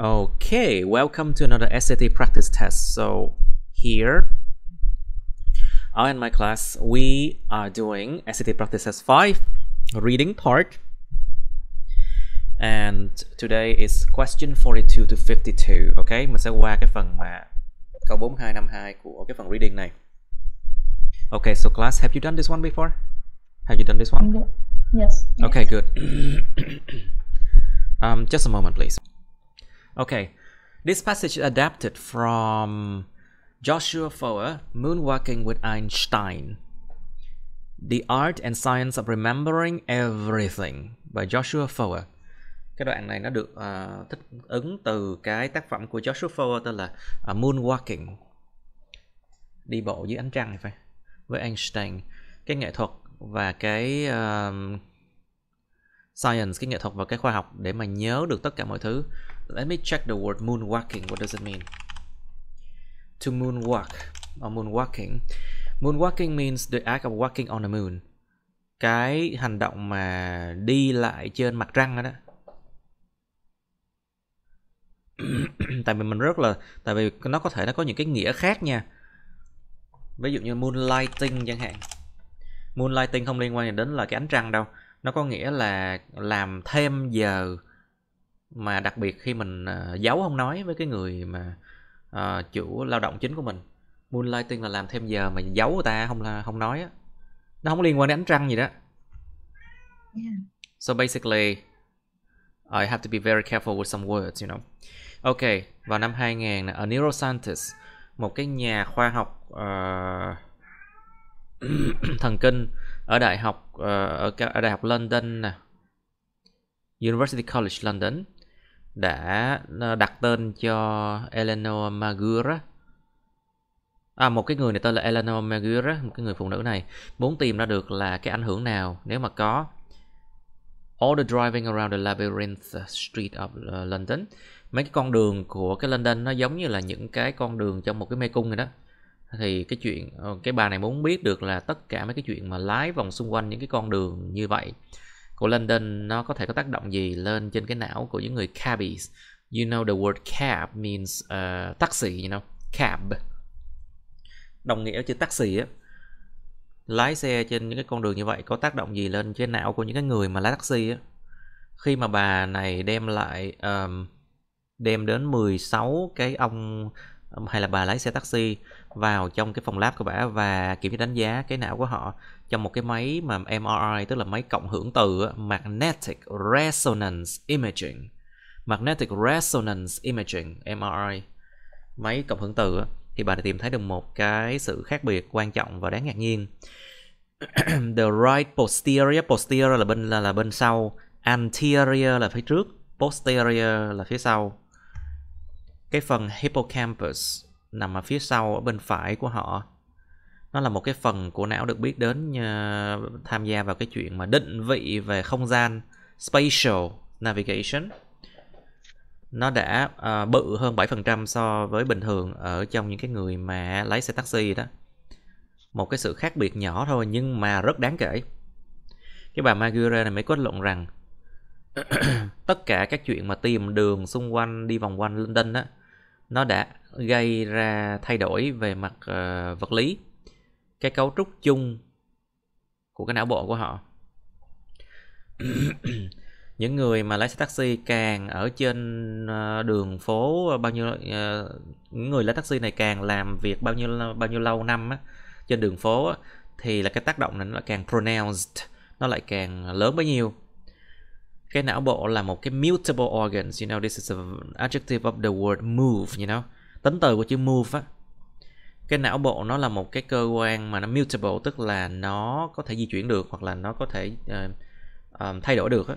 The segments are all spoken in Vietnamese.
Okay, welcome to another SAT practice test. So here, I and my class, we are doing SAT practice test 5, reading part. And today is question 42 to 52, okay? Mình sẽ qua cái phần mà câu 4252 của cái phần reading này. Okay, so class, have you done this one before? Have you done this one? Yes. Okay, good. um, just a moment, please. Okay, this passage is adapted from Joshua Foer, Moonwalking with Einstein. The Art and Science of Remembering Everything by Joshua Foer. Cái đoạn này nó được uh, thích ứng từ cái tác phẩm của Joshua Foer tên là uh, Moonwalking. Đi bộ dưới ánh trăng này phải. Với Einstein. Cái nghệ thuật và cái uh, science, cái nghệ thuật và cái khoa học để mà nhớ được tất cả mọi thứ Let me check the word moonwalking. What does it mean? To moonwalk or moonwalking. Moonwalking means the act of walking on the moon. Cái hành động mà đi lại trên mặt trăng đó. đó. tại vì mình rất là tại vì nó có thể nó có những cái nghĩa khác nha. Ví dụ như moonlighting chẳng hạn. Moonlighting không liên quan đến là cái ánh trăng đâu. Nó có nghĩa là làm thêm giờ mà đặc biệt khi mình ờ, giấu không nói với cái người mà uh, chủ lao động chính của mình moonlighting là làm thêm giờ mà giấu người ta không là không nói á nó không liên quan đến ánh trăng gì đó yeah. so basically I have to be very careful with some words you know ok vào năm 2000 ở neuroscientist một cái nhà khoa học uh, thần kinh ở đại học uh, ở, ở đại học London nè University College London đã ờ, đặt tên cho Eleanor Magura À, một cái người này tên là Eleanor Magura, một cái người phụ nữ này muốn tìm ra được là cái ảnh hưởng nào nếu mà có All the driving around the labyrinth street of ờ, London Mấy cái con đường của cái London nó giống như là những cái con đường trong một cái mê cung rồi đó Thì cái chuyện, ờ, cái bà này muốn biết được là tất cả mấy cái chuyện mà lái vòng xung quanh những cái con đường như vậy của London nó có thể có tác động gì lên trên cái não của những người cabbies you know the word cab means uh, taxi you know cab đồng nghĩa chữ taxi á lái xe trên những cái con đường như vậy có tác động gì lên trên não của những cái người mà lái taxi á khi mà bà này đem lại um, đem đến 16 cái ông hay là bà lái xe taxi vào trong cái phòng lab của bà và kiểm tra đánh giá cái não của họ trong một cái máy mà MRI tức là máy cộng hưởng từ magnetic resonance imaging magnetic resonance imaging MRI máy cộng hưởng từ thì bạn đã tìm thấy được một cái sự khác biệt quan trọng và đáng ngạc nhiên the right posterior posterior là bên là, là bên sau anterior là phía trước posterior là phía sau cái phần hippocampus nằm ở phía sau ở bên phải của họ nó là một cái phần của não được biết đến uh, tham gia vào cái chuyện mà định vị về không gian spatial navigation nó đã uh, bự hơn 7% so với bình thường ở trong những cái người mà lái xe taxi đó một cái sự khác biệt nhỏ thôi nhưng mà rất đáng kể cái bà Magure này mới kết luận rằng tất cả các chuyện mà tìm đường xung quanh đi vòng quanh London đó nó đã gây ra thay đổi về mặt uh, vật lý cái cấu trúc chung của cái não bộ của họ những người mà lái xe taxi càng ở trên ờ, đường phố bao nhiêu ờ, những người lái taxi này càng làm việc bao nhiêu bao nhiêu lâu năm á, trên đường phố á, thì là cái tác động này nó lại càng pronounced nó lại càng lớn bấy nhiêu cái não bộ là một cái mutable organs you know this is an adjective of the word move you know tính từ của chữ move á cái não bộ nó là một cái cơ quan mà nó mutable tức là nó có thể di chuyển được hoặc là nó có thể uh, um, thay đổi được á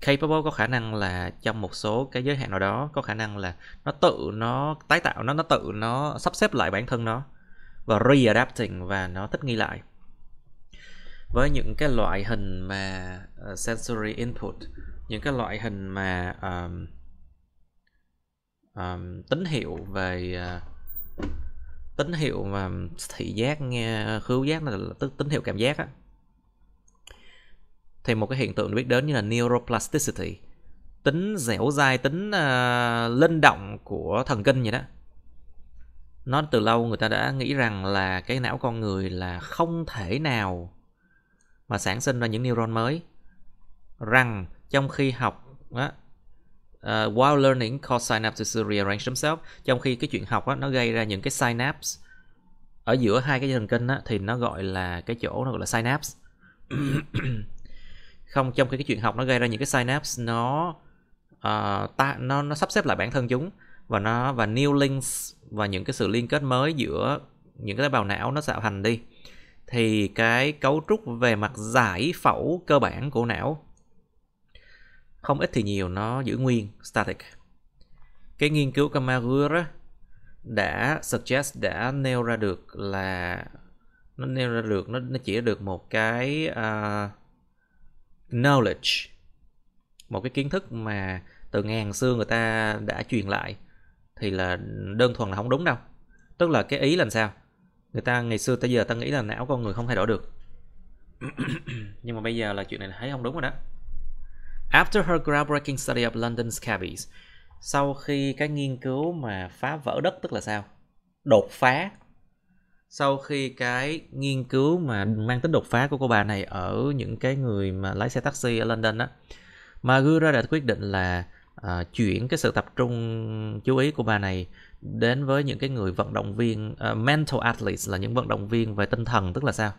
capable có khả năng là trong một số cái giới hạn nào đó có khả năng là nó tự nó tái tạo nó nó tự nó sắp xếp lại bản thân nó và readapting và nó thích nghi lại với những cái loại hình mà uh, sensory input những cái loại hình mà um, um, tín hiệu về uh, tín hiệu mà thị giác nghe khứu giác là tức tín hiệu cảm giác á thì một cái hiện tượng được biết đến như là neuroplasticity tính dẻo dai tính uh, linh động của thần kinh vậy đó nó từ lâu người ta đã nghĩ rằng là cái não con người là không thể nào mà sản sinh ra những neuron mới rằng trong khi học á, uh, while learning cause synapses to rearrange themselves trong khi cái chuyện học á, nó gây ra những cái synapse ở giữa hai cái thần kinh á, thì nó gọi là cái chỗ nó gọi là synapse không trong khi cái chuyện học nó gây ra những cái synapse nó uh, ta nó nó sắp xếp lại bản thân chúng và nó và new links và những cái sự liên kết mới giữa những cái tế bào não nó tạo thành đi thì cái cấu trúc về mặt giải phẫu cơ bản của não không ít thì nhiều nó giữ nguyên static cái nghiên cứu Kamagura đã suggest đã nêu ra được là nó nêu ra được nó nó chỉ được một cái uh, knowledge một cái kiến thức mà từ ngàn xưa người ta đã truyền lại thì là đơn thuần là không đúng đâu tức là cái ý là sao người ta ngày xưa tới giờ ta nghĩ là não con người không thay đổi được nhưng mà bây giờ là chuyện này thấy không đúng rồi đó After her groundbreaking study of London's cabbies, sau khi cái nghiên cứu mà phá vỡ đất tức là sao? Đột phá. Sau khi cái nghiên cứu mà mang tính đột phá của cô bà này ở những cái người mà lái xe taxi ở London á, Magura đã quyết định là uh, chuyển cái sự tập trung chú ý của bà này đến với những cái người vận động viên uh, mental athletes là những vận động viên về tinh thần tức là sao?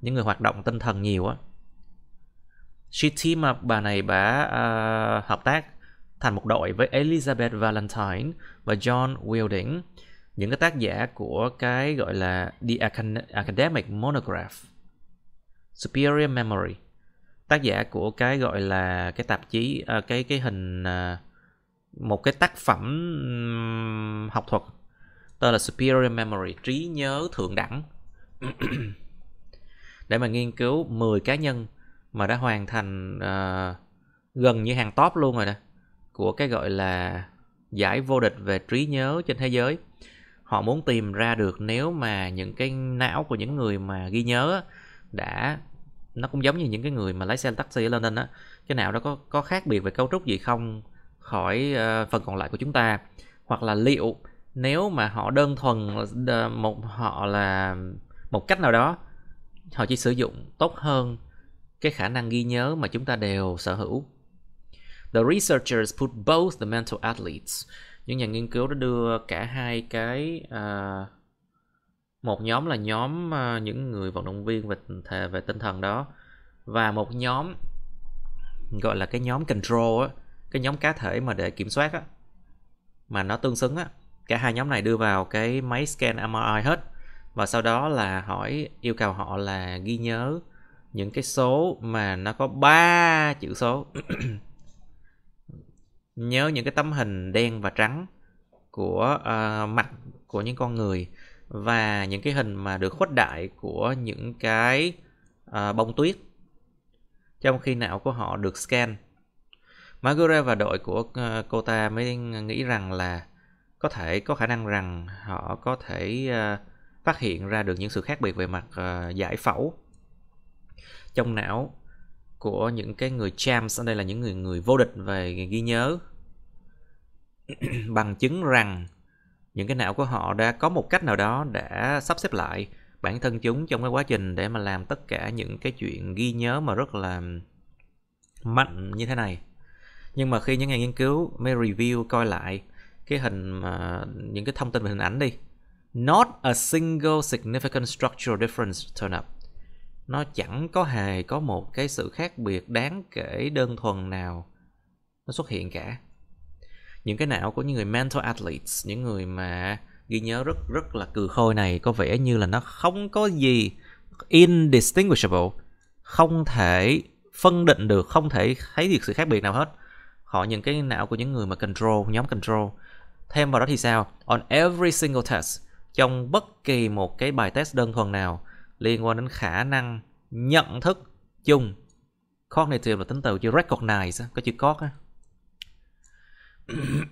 Những người hoạt động tinh thần nhiều á She team mà bà này bà uh, hợp tác thành một đội với Elizabeth Valentine và John Wielding, những cái tác giả của cái gọi là The Academic Monograph, Superior Memory, tác giả của cái gọi là cái tạp chí uh, cái cái hình uh, một cái tác phẩm học thuật tên là Superior Memory, trí nhớ thượng đẳng. Để mà nghiên cứu 10 cá nhân mà đã hoàn thành uh, gần như hàng top luôn rồi nè của cái gọi là giải vô địch về trí nhớ trên thế giới họ muốn tìm ra được nếu mà những cái não của những người mà ghi nhớ đã nó cũng giống như những cái người mà lái xe taxi ở London á cái não đó có có khác biệt về cấu trúc gì không khỏi uh, phần còn lại của chúng ta hoặc là liệu nếu mà họ đơn thuần một họ là một cách nào đó họ chỉ sử dụng tốt hơn cái khả năng ghi nhớ mà chúng ta đều sở hữu. The researchers put both the mental athletes. Những nhà nghiên cứu đã đưa cả hai cái uh, một nhóm là nhóm uh, những người vận động viên về thể về tinh thần đó và một nhóm gọi là cái nhóm control á, cái nhóm cá thể mà để kiểm soát á mà nó tương xứng á, cả hai nhóm này đưa vào cái máy scan MRI hết và sau đó là hỏi yêu cầu họ là ghi nhớ những cái số mà nó có ba chữ số nhớ những cái tấm hình đen và trắng của uh, mặt của những con người và những cái hình mà được khuếch đại của những cái uh, bông tuyết trong khi não của họ được scan Magura và đội của uh, ờ, cô ta mới nghĩ rằng là có thể có khả năng rằng họ có thể uh, phát hiện ra được những sự khác biệt về mặt uh, giải phẫu trong não của những cái người champs ở đây là những người người vô địch về ghi nhớ bằng chứng rằng những cái não của họ đã có một cách nào đó đã sắp xếp lại bản thân chúng trong cái quá trình để mà làm tất cả những cái chuyện ghi nhớ mà rất là mạnh như thế này nhưng mà khi những nhà nghiên cứu mới review coi lại cái hình mà những cái thông tin về hình ảnh đi not a single significant structural difference turn up nó chẳng có hề có một cái sự khác biệt đáng kể đơn thuần nào nó xuất hiện cả những cái não của những người mental athletes những người mà ghi nhớ rất rất là cừ khôi này có vẻ như là nó không có gì indistinguishable không thể phân định được không thể thấy được sự khác biệt nào hết họ những cái não của những người mà control nhóm control thêm vào đó thì sao on every single test trong bất kỳ một cái bài test đơn thuần nào liên quan đến khả năng nhận thức chung cognitive là tính từ chữ recognize có chữ có á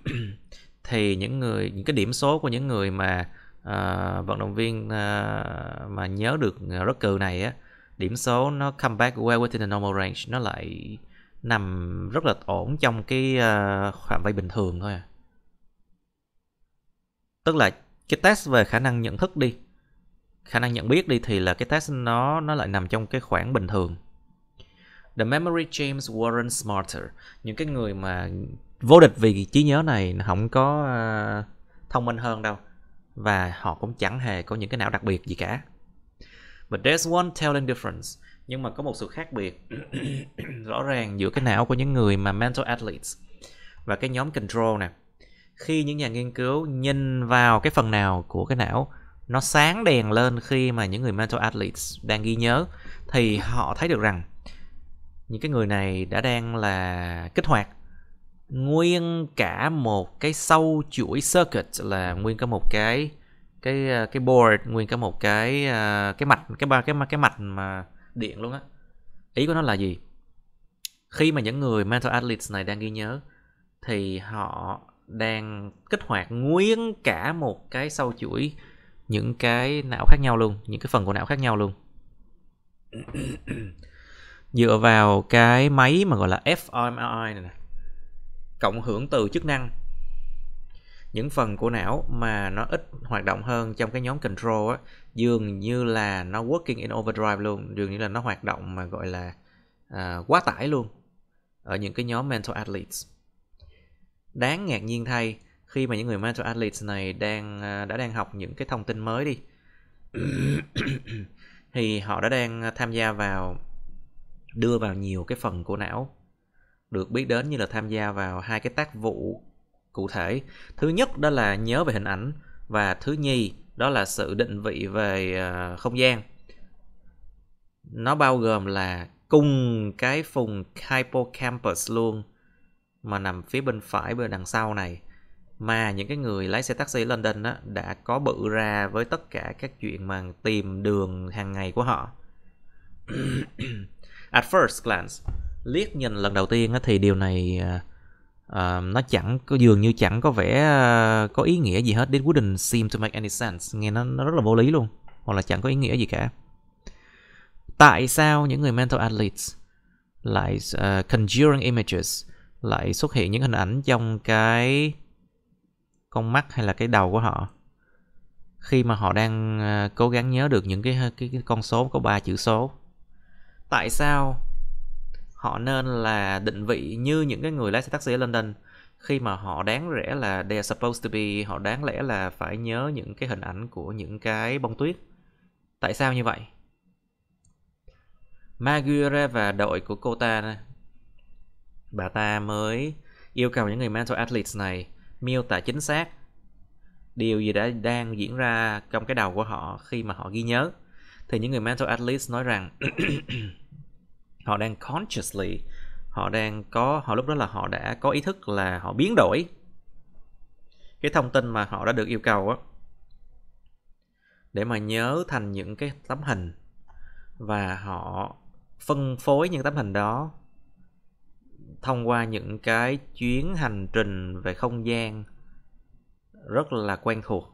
thì những người những cái điểm số của những người mà uh, vận động viên uh, mà nhớ được rất cừ này á điểm số nó come back well within the normal range nó lại nằm rất là ổn trong cái uh, phạm vi bình thường thôi à. Tức là cái test về khả năng nhận thức đi khả năng nhận biết đi thì là cái test nó nó lại nằm trong cái khoảng bình thường The Memory James Warren Smarter những cái người mà vô địch vì trí nhớ này không có uh, thông minh hơn đâu và họ cũng chẳng hề có những cái não đặc biệt gì cả but there's one telling difference nhưng mà có một sự khác biệt rõ ràng giữa cái não của những người mà mental athletes và cái nhóm control nè khi những nhà nghiên cứu nhìn vào cái phần nào của cái não nó sáng đèn lên khi mà những người mental athletes đang ghi nhớ thì họ thấy được rằng những cái người này đã đang là kích hoạt nguyên cả một cái sâu chuỗi circuit là nguyên cả một cái cái cái board nguyên cả một cái ờ, cái mạch cái ba cái cái mạch mà điện luôn á ý của nó là gì khi mà những người mental athletes này đang ghi nhớ thì họ đang kích hoạt nguyên cả một cái sâu chuỗi những cái não khác nhau luôn những cái phần của não khác nhau luôn dựa vào cái máy mà gọi là fMRI này nè cộng hưởng từ chức năng những phần của não mà nó ít hoạt động hơn trong cái nhóm control á dường như là nó working in overdrive luôn dường như là nó hoạt động mà gọi là à, quá tải luôn ở những cái nhóm mental athletes đáng ngạc nhiên thay khi mà những người mental athletes này đang à, đã đang học những cái thông tin mới đi thì họ đã đang tham gia vào đưa vào nhiều cái phần của não được biết đến như là tham gia vào hai cái tác vụ cụ thể thứ nhất đó là nhớ về hình ảnh và thứ nhì đó là sự định vị về à, không gian nó bao gồm là cùng cái vùng hippocampus luôn mà nằm phía bên phải bên đằng sau này mà những cái người lái xe taxi London đó đã có bự ra với tất cả các chuyện mà tìm đường hàng ngày của họ. At first glance, liếc nhìn lần đầu tiên thì điều này uh, nó chẳng có dường như chẳng có vẻ uh, có ý nghĩa gì hết. It wouldn't seem to make any sense. Nghe nó, nó rất là vô lý luôn, hoặc là chẳng có ý nghĩa gì cả. Tại sao những người mental athletes lại uh, conjuring images lại xuất hiện những hình ảnh trong cái con mắt hay là cái đầu của họ khi mà họ đang ờ, cố gắng nhớ được những cái cái, cái con số có ba chữ số tại sao họ nên là định vị như những cái người lái xe taxi ở London khi mà họ đáng rẽ là they are supposed to be họ đáng lẽ là phải nhớ những cái hình ảnh của những cái bông tuyết tại sao như vậy Maguire và đội của cô ta bà ta mới yêu cầu những người mental athletes này miêu tả chính xác điều gì đã đang diễn ra trong cái đầu của họ khi mà họ ghi nhớ thì những người mental athletes nói rằng họ đang consciously họ đang có họ lúc đó là họ đã có ý thức là họ biến đổi cái thông tin mà họ đã được yêu cầu á để mà nhớ thành những cái tấm hình và họ phân phối những tấm hình đó thông qua những cái chuyến hành trình về không gian rất là quen thuộc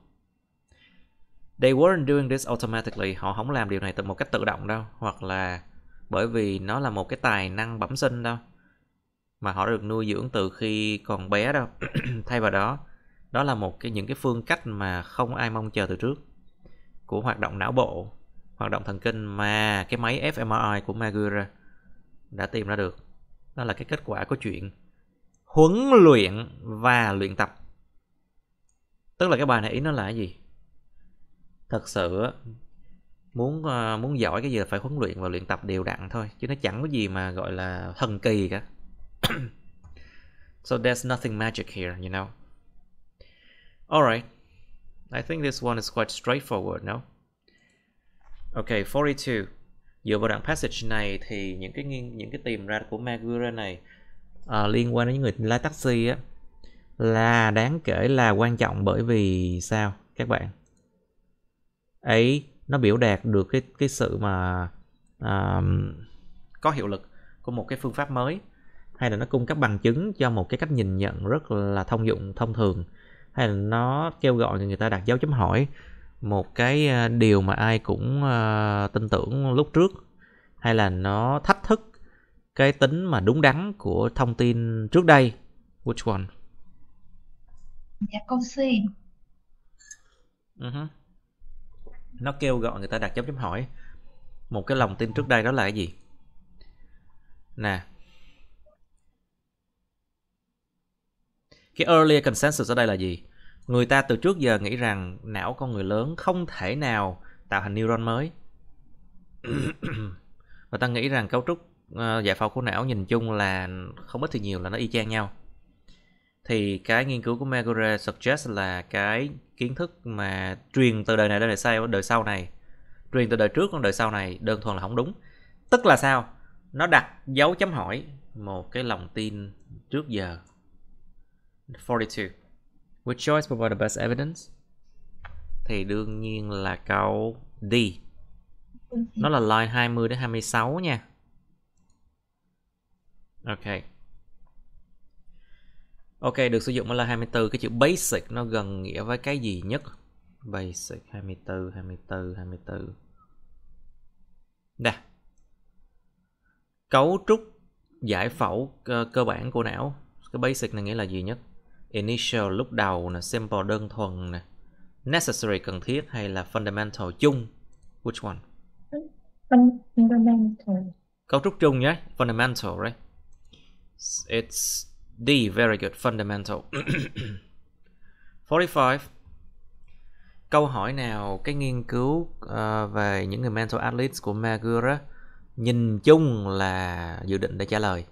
they weren't doing this automatically họ không làm điều này từ một cách tự động đâu hoặc là bởi vì nó là một cái tài năng bẩm sinh đâu mà họ được nuôi dưỡng từ khi còn bé đâu thay vào đó đó là một cái những cái phương cách mà không ai mong chờ từ trước của hoạt động não bộ hoạt động thần kinh mà cái máy fMRI của Magura đã tìm ra được đó là cái kết quả của chuyện huấn luyện và luyện tập tức là cái bài này ý nó là cái gì thật sự muốn ờ, muốn giỏi cái gì là phải huấn luyện và luyện tập đều đặn thôi chứ nó chẳng có gì mà gọi là thần kỳ cả so there's nothing magic here you know alright I think this one is quite straightforward no okay 42 dựa vào đoạn passage này thì những cái nghiên những cái tìm ra của Magura này à, liên quan đến những người lái taxi á là đáng kể là quan trọng bởi vì sao các bạn ấy nó biểu đạt được cái cái sự mà um, có hiệu lực của một cái phương pháp mới hay là nó cung cấp bằng chứng cho một cái cách nhìn nhận rất là thông dụng thông thường hay là nó kêu gọi người ta đặt dấu chấm hỏi một cái à, điều mà ai cũng à, tin tưởng lúc trước hay là nó thách thức cái tính mà đúng đắn của thông tin trước đây which one dạ câu C uh-huh. nó kêu gọi người ta đặt dấu chấm hỏi một cái lòng tin trước đây đó là cái gì nè cái earlier consensus ở đây là gì người ta từ trước giờ nghĩ rằng não con người lớn không thể nào tạo thành neuron mới và ta nghĩ rằng cấu trúc uh, giải phẫu của não nhìn chung là không ít thì nhiều là nó y chang nhau thì cái nghiên cứu của Megure suggest là cái kiến thức mà truyền từ đời này đến đời sau đời sau này truyền từ đời trước đến đời sau này đơn thuần là không đúng tức là sao nó đặt dấu chấm hỏi một cái lòng tin trước giờ 42 Which choice provide the best evidence? Thì đương nhiên là câu D. Ừ. Nó là line 20 đến 26 nha. Ok. Ok, được sử dụng ở line 24. Cái chữ basic nó gần nghĩa với cái gì nhất? Basic 24, 24, 24. Đã. Cấu trúc giải phẫu ờ, cơ bản của não. Cái basic này nghĩa là gì nhất? initial lúc đầu là simple đơn thuần này, necessary cần thiết hay là fundamental chung which one fundamental cấu trúc chung nhé fundamental right it's D very good fundamental 45 câu hỏi nào cái nghiên cứu uh, về những người mental athletes của Magura nhìn chung là dự định để trả lời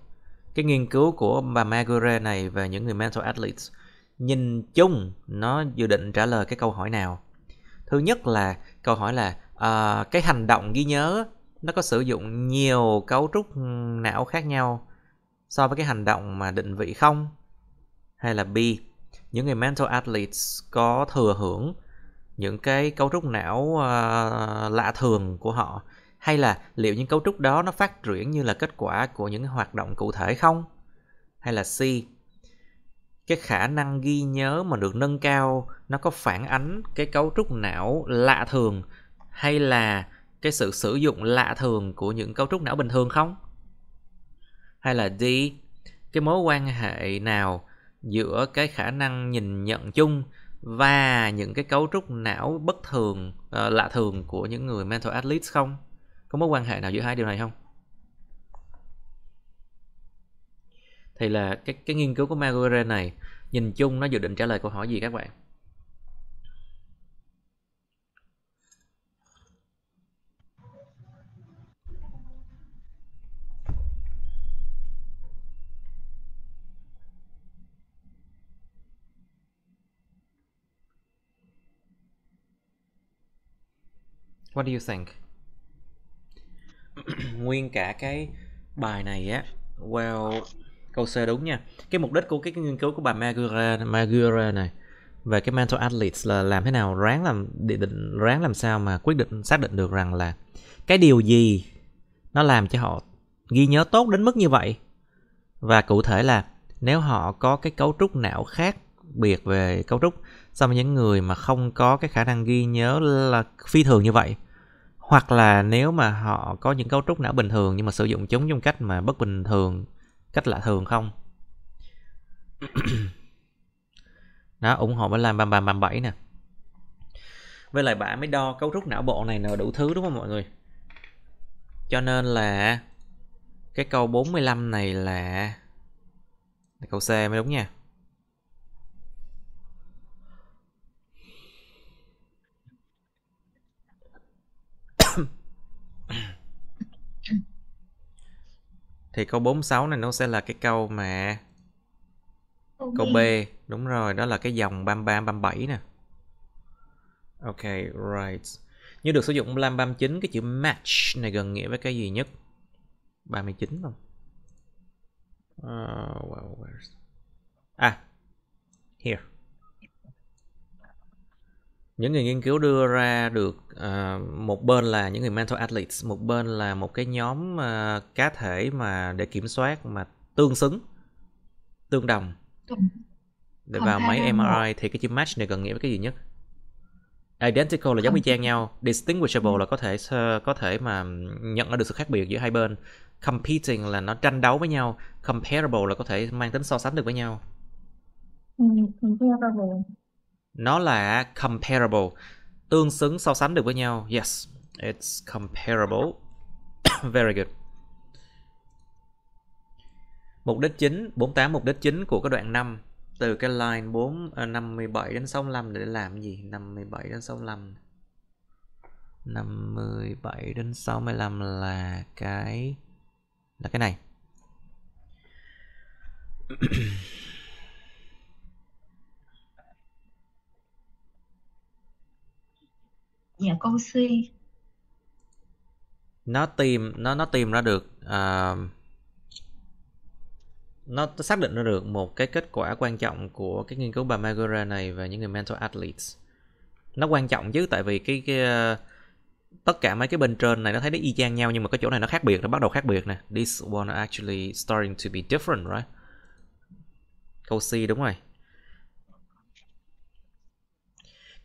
cái nghiên cứu của bà Magure này về những người mental athletes nhìn chung nó dự định trả lời cái câu hỏi nào thứ nhất là câu hỏi là uh, cái hành động ghi nhớ nó có sử dụng nhiều cấu trúc não khác nhau so với cái hành động mà định vị không hay là b những người mental athletes có thừa hưởng những cái cấu trúc não uh, lạ thường của họ hay là liệu những cấu trúc đó nó phát triển như là kết quả của những hoạt động cụ thể không hay là c cái khả năng ghi nhớ mà được nâng cao nó có phản ánh cái cấu trúc não lạ thường hay là cái sự sử dụng lạ thường của những cấu trúc não bình thường không hay là d cái mối quan hệ nào giữa cái khả năng nhìn nhận chung và những cái cấu trúc não bất thường uh, lạ thường của những người mental athletes không có mối quan hệ nào giữa hai điều này không thì là cái cái nghiên cứu của Maguire này nhìn chung nó dự định trả lời câu hỏi gì các bạn What do you think? nguyên cả cái bài này á well câu C đúng nha cái mục đích của cái nghiên cứu của bà Magura Magura này về cái mental athletes là làm thế nào ráng làm định ráng làm sao mà quyết định xác định được rằng là cái điều gì nó làm cho họ ghi nhớ tốt đến mức như vậy và cụ thể là nếu họ có cái cấu trúc não khác biệt về cấu trúc so với những người mà không có cái khả năng ghi nhớ là phi thường như vậy hoặc là nếu mà họ có những cấu trúc não bình thường nhưng mà sử dụng chúng trong cách mà bất bình thường cách lạ thường không nó ủng hộ bà làm bam bam bam bảy nè với lại bà mới đo cấu trúc não bộ này nè đủ thứ đúng không mọi người cho nên là cái câu 45 này là câu C mới đúng nha Thì câu 46 này nó sẽ là cái câu mà Câu, câu B. Đúng rồi, đó là cái dòng 33 37 nè. Ok, right. Như được sử dụng 35 39 cái chữ match này gần nghĩa với cái gì nhất? 39 không? Uh, ờ, well, where's... À, những người nghiên cứu đưa ra được uh, một bên là những người mental athletes một bên là một cái nhóm uh, cá thể mà để kiểm soát mà tương xứng tương đồng để vào máy MRI thì cái chữ match này gần nghĩa với cái gì nhất identical là giống như chang nhau distinguishable ừ. là có thể có thể mà nhận ra được sự khác biệt giữa hai bên competing là nó tranh đấu với nhau comparable là có thể mang tính so sánh được với nhau ừ, comparable nó là comparable tương xứng so sánh được với nhau yes it's comparable very good mục đích chính 48 mục đích chính của cái đoạn 5 từ cái line 4 57 à, đến 65 để làm gì 57 đến 65 57 đến 65 là cái là cái này dạ con si nó tìm nó nó tìm ra được uh, nó xác định ra được một cái kết quả quan trọng của cái nghiên cứu bà Magura này về những người mental athletes nó quan trọng chứ tại vì cái, cái à, tất cả mấy cái bên trên này nó thấy nó y chang nhau nhưng mà cái chỗ này nó khác biệt nó bắt đầu khác biệt nè this one actually starting to be different right câu C đúng rồi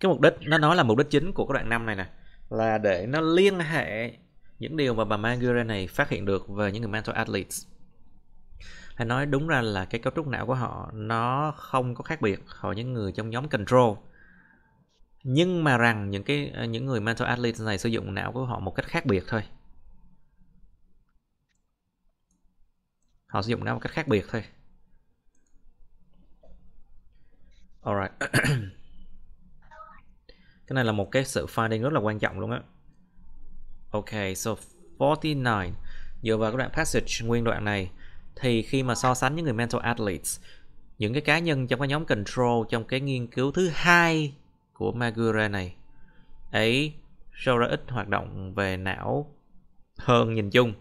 cái mục đích nó nói là mục đích chính của các đoạn năm này nè là để nó liên hệ những điều mà bà Marguerite này phát hiện được về những người mental athletes hay nói đúng ra là cái cấu trúc não của họ nó không có khác biệt khỏi những người trong nhóm control nhưng mà rằng những cái ờ, những người mental athletes này sử dụng não của họ một cách khác biệt thôi họ sử dụng não một cách khác biệt thôi alright cái này là một cái sự finding rất là quan trọng luôn á ok so 49 dựa vào cái đoạn passage nguyên đoạn này thì khi mà so sánh những người mental athletes những cái cá nhân trong cái nhóm control trong cái nghiên cứu thứ hai của Magura này ấy show ra ít hoạt động về não hơn nhìn chung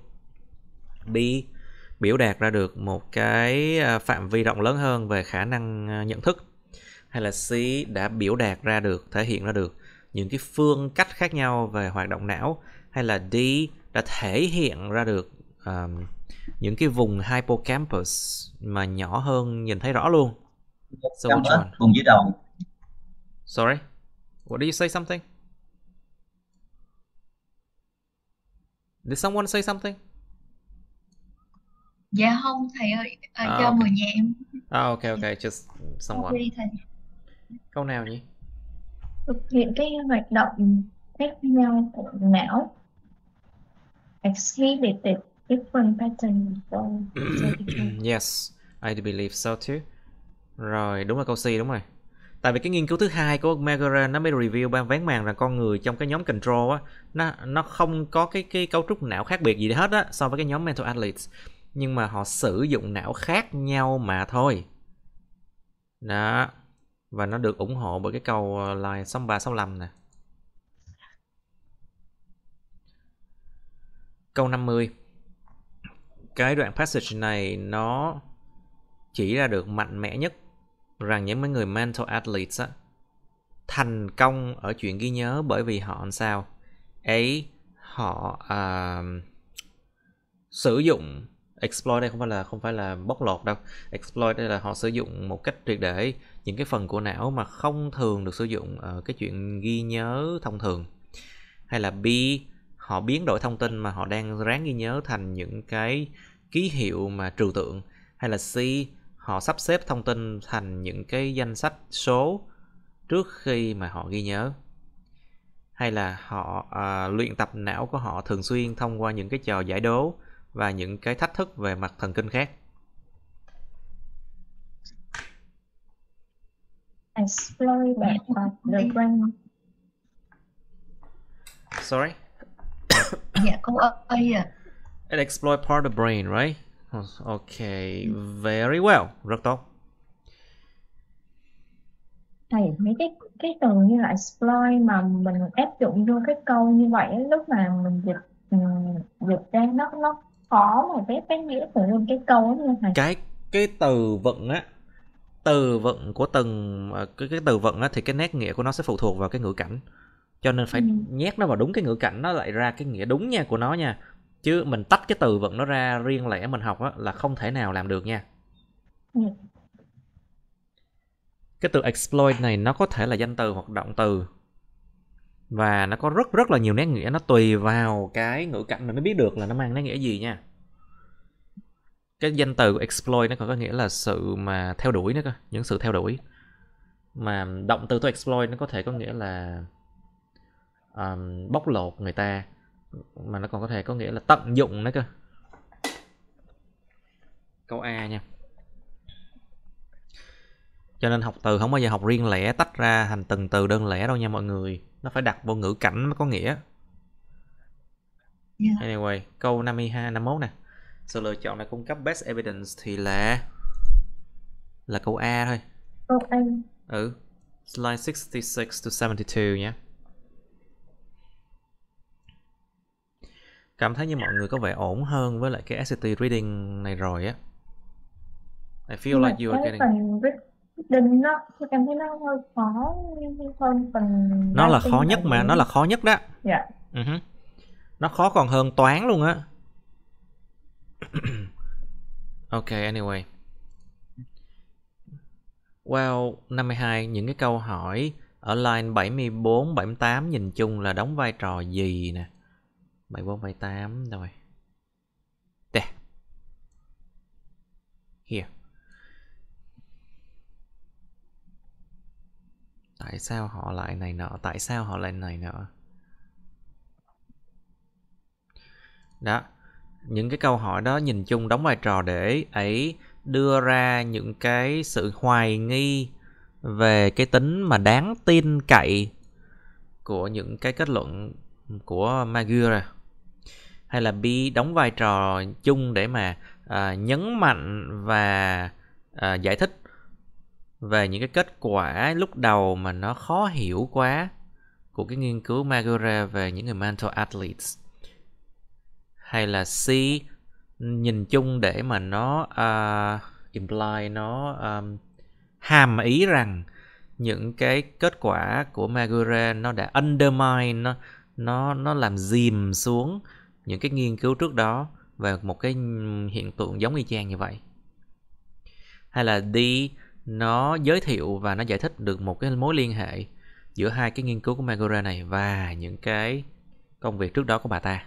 bị biểu đạt ra được một cái à, phạm vi rộng lớn hơn về khả năng à, nhận thức hay là C đã biểu đạt ra được thể hiện ra được những cái phương cách khác nhau về hoạt động não hay là D đã thể hiện ra được um, những cái vùng hippocampus mà nhỏ hơn nhìn thấy rõ luôn. So John, vùng dưới đầu. Sorry. What did you say something? Did someone say something? Dạ không thầy ơi, à, ah, à, do okay. người nhà em. À, okay ok just someone. Câu nào nhỉ? thực hiện cái hoạt động khác nhau của não exhibited different pattern for yes I believe so too rồi đúng là câu C đúng rồi tại vì cái nghiên cứu thứ hai của Megara nó mới review ban ván màng rằng con người trong cái nhóm control á nó nó không có cái cái cấu trúc não khác biệt gì hết á so với cái nhóm mental athletes nhưng mà họ sử dụng não khác nhau mà thôi đó và nó được ủng hộ bởi cái cầu ờ, line 6365 nè. Câu 50. Cái đoạn passage này nó chỉ ra được mạnh mẽ nhất rằng những mấy người mental athletes á, thành công ở chuyện ghi nhớ bởi vì họ làm sao ấy họ uh, sử dụng exploit đây không phải là không phải là bóc lột đâu exploit đây là họ sử dụng một cách triệt để những cái phần của não mà không thường được sử dụng ở cái chuyện ghi nhớ thông thường hay là b họ biến đổi thông tin mà họ đang ráng ghi nhớ thành những cái ký hiệu mà trừu tượng hay là c họ sắp xếp thông tin thành những cái danh sách số trước khi mà họ ghi nhớ hay là họ à, luyện tập não của họ thường xuyên thông qua những cái trò giải đố và những cái thách thức về mặt thần kinh khác. Exploit that of the brain. Sorry. dạ cô ơi ạ. exploit part of the brain, right? Okay, very well. Rất tốt. Thầy mấy cái cái từ như là exploit mà mình áp dụng vô cái câu như vậy lúc mà mình dịch ừ, dịch ra nó nó khó mà biết cái nghĩa của luôn cái câu ấy luôn thầy cái cái từ vựng á từ vựng của từng à, cái cái từ vựng á thì cái nét nghĩa của nó sẽ phụ thuộc vào cái ngữ cảnh cho nên phải ừ. nhét nó vào đúng cái ngữ cảnh nó lại ra cái nghĩa đúng nha của nó nha chứ mình tách cái từ vựng nó ra riêng lẻ mình học á là không thể nào làm được nha ừ. cái từ exploit này nó có thể là danh từ hoặc động từ và nó có rất rất là nhiều nét nghĩa nó tùy vào cái ngữ cảnh mà mới biết được là nó mang nét nghĩa gì nha cái danh từ exploit nó còn có nghĩa là sự mà theo đuổi nữa cơ những sự theo đuổi mà động từ to exploit nó có thể có nghĩa là um, bóc lột người ta mà nó còn có thể có nghĩa là tận dụng nữa cơ câu a nha cho nên học từ không bao giờ học riêng lẻ tách ra thành từng từ đơn lẻ đâu nha mọi người nó phải đặt vô ngữ cảnh mới có nghĩa yeah. Dạ. anyway câu 52 51 nè sự lựa chọn là cung cấp best evidence thì là là câu A thôi câu A ừ slide 66 to 72 nhé cảm thấy như mọi người có vẻ ổn hơn với lại cái SCT reading này rồi á I feel Nhưng like you are getting phần định nó cảm thấy nó hơi khó hơn phần nó là khó nhất mà nó là khó nhất đó dạ uh-huh. nó khó còn hơn toán luôn á ok anyway Wow, 52, những cái câu hỏi ở line 74, 78 nhìn chung là đóng vai trò gì nè? 74, 78 rồi. đây, Here. tại sao họ lại này nọ tại sao họ lại này nọ đó những cái câu hỏi đó nhìn chung đóng vai trò để ấy đưa ra những cái sự hoài nghi về cái tính mà đáng tin cậy của những cái kết luận của Magura hay là bi đóng vai trò chung để mà à, nhấn mạnh và à, giải thích về những cái kết quả lúc đầu mà nó khó hiểu quá của cái nghiên cứu Magura về những người mental athletes hay là C nhìn chung để mà nó uh, imply nó um, hàm ý rằng những cái kết quả của Magura nó đã undermine nó nó nó làm dìm xuống những cái nghiên cứu trước đó về một cái hiện tượng giống y chang như vậy hay là đi nó giới thiệu và nó giải thích được một cái mối liên hệ giữa hai cái nghiên cứu của Magura này và những cái công việc trước đó của bà ta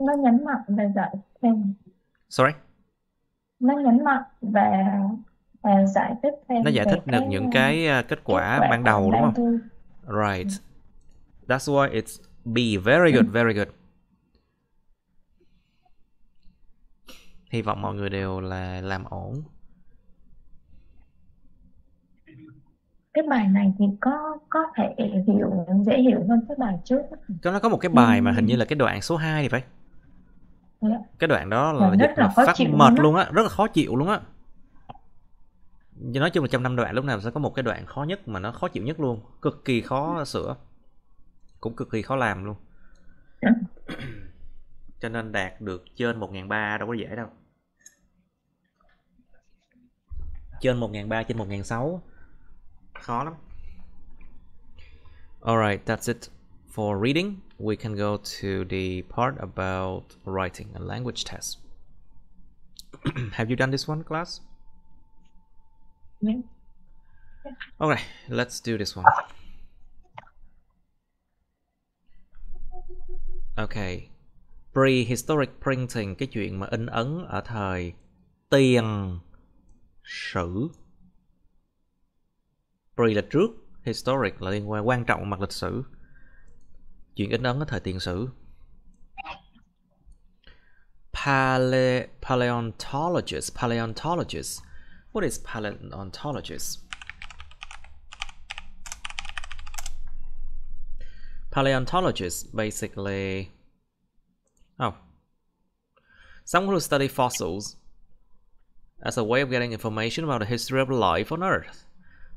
nó nhấn mạnh về giải thêm sorry nó nhấn mạnh về và giải thích thêm nó giải thích được những cái à, kết quả, ban đầu đúng không? Right. That's why it's be Very good, ừ. very good. hy vọng mọi người đều là làm ổn cái bài này thì có có thể hiểu dễ hiểu hơn cái bài trước có nó có một cái bài ừ. mà hình như ừ. là cái đoạn số 2 thì phải yeah. Dạ. cái đoạn đó là rất là khó phát mệt luôn á rất là khó chịu luôn á nói chung là trong năm đoạn lúc nào sẽ có một cái đoạn khó nhất mà nó khó chịu nhất luôn cực kỳ khó ừ. sửa cũng cực kỳ khó làm luôn dạ. cho nên đạt được trên một ngàn ba đâu có dễ đâu trên 1003 trên 1006 khó lắm Alright, that's it for reading. We can go to the part about writing a language test. Have you done this one, class? yeah Alright, let's do this one. Okay. Prehistoric printing, cái chuyện mà in ấn ở thời tiền sử pre là trước historic là liên quan quan trọng mặt lịch sử chuyện in ấn ở thời tiền sử Pale, paleontologist paleontologist what is paleontologist paleontologist basically oh someone who study fossils as a way of getting information about the history of life on Earth.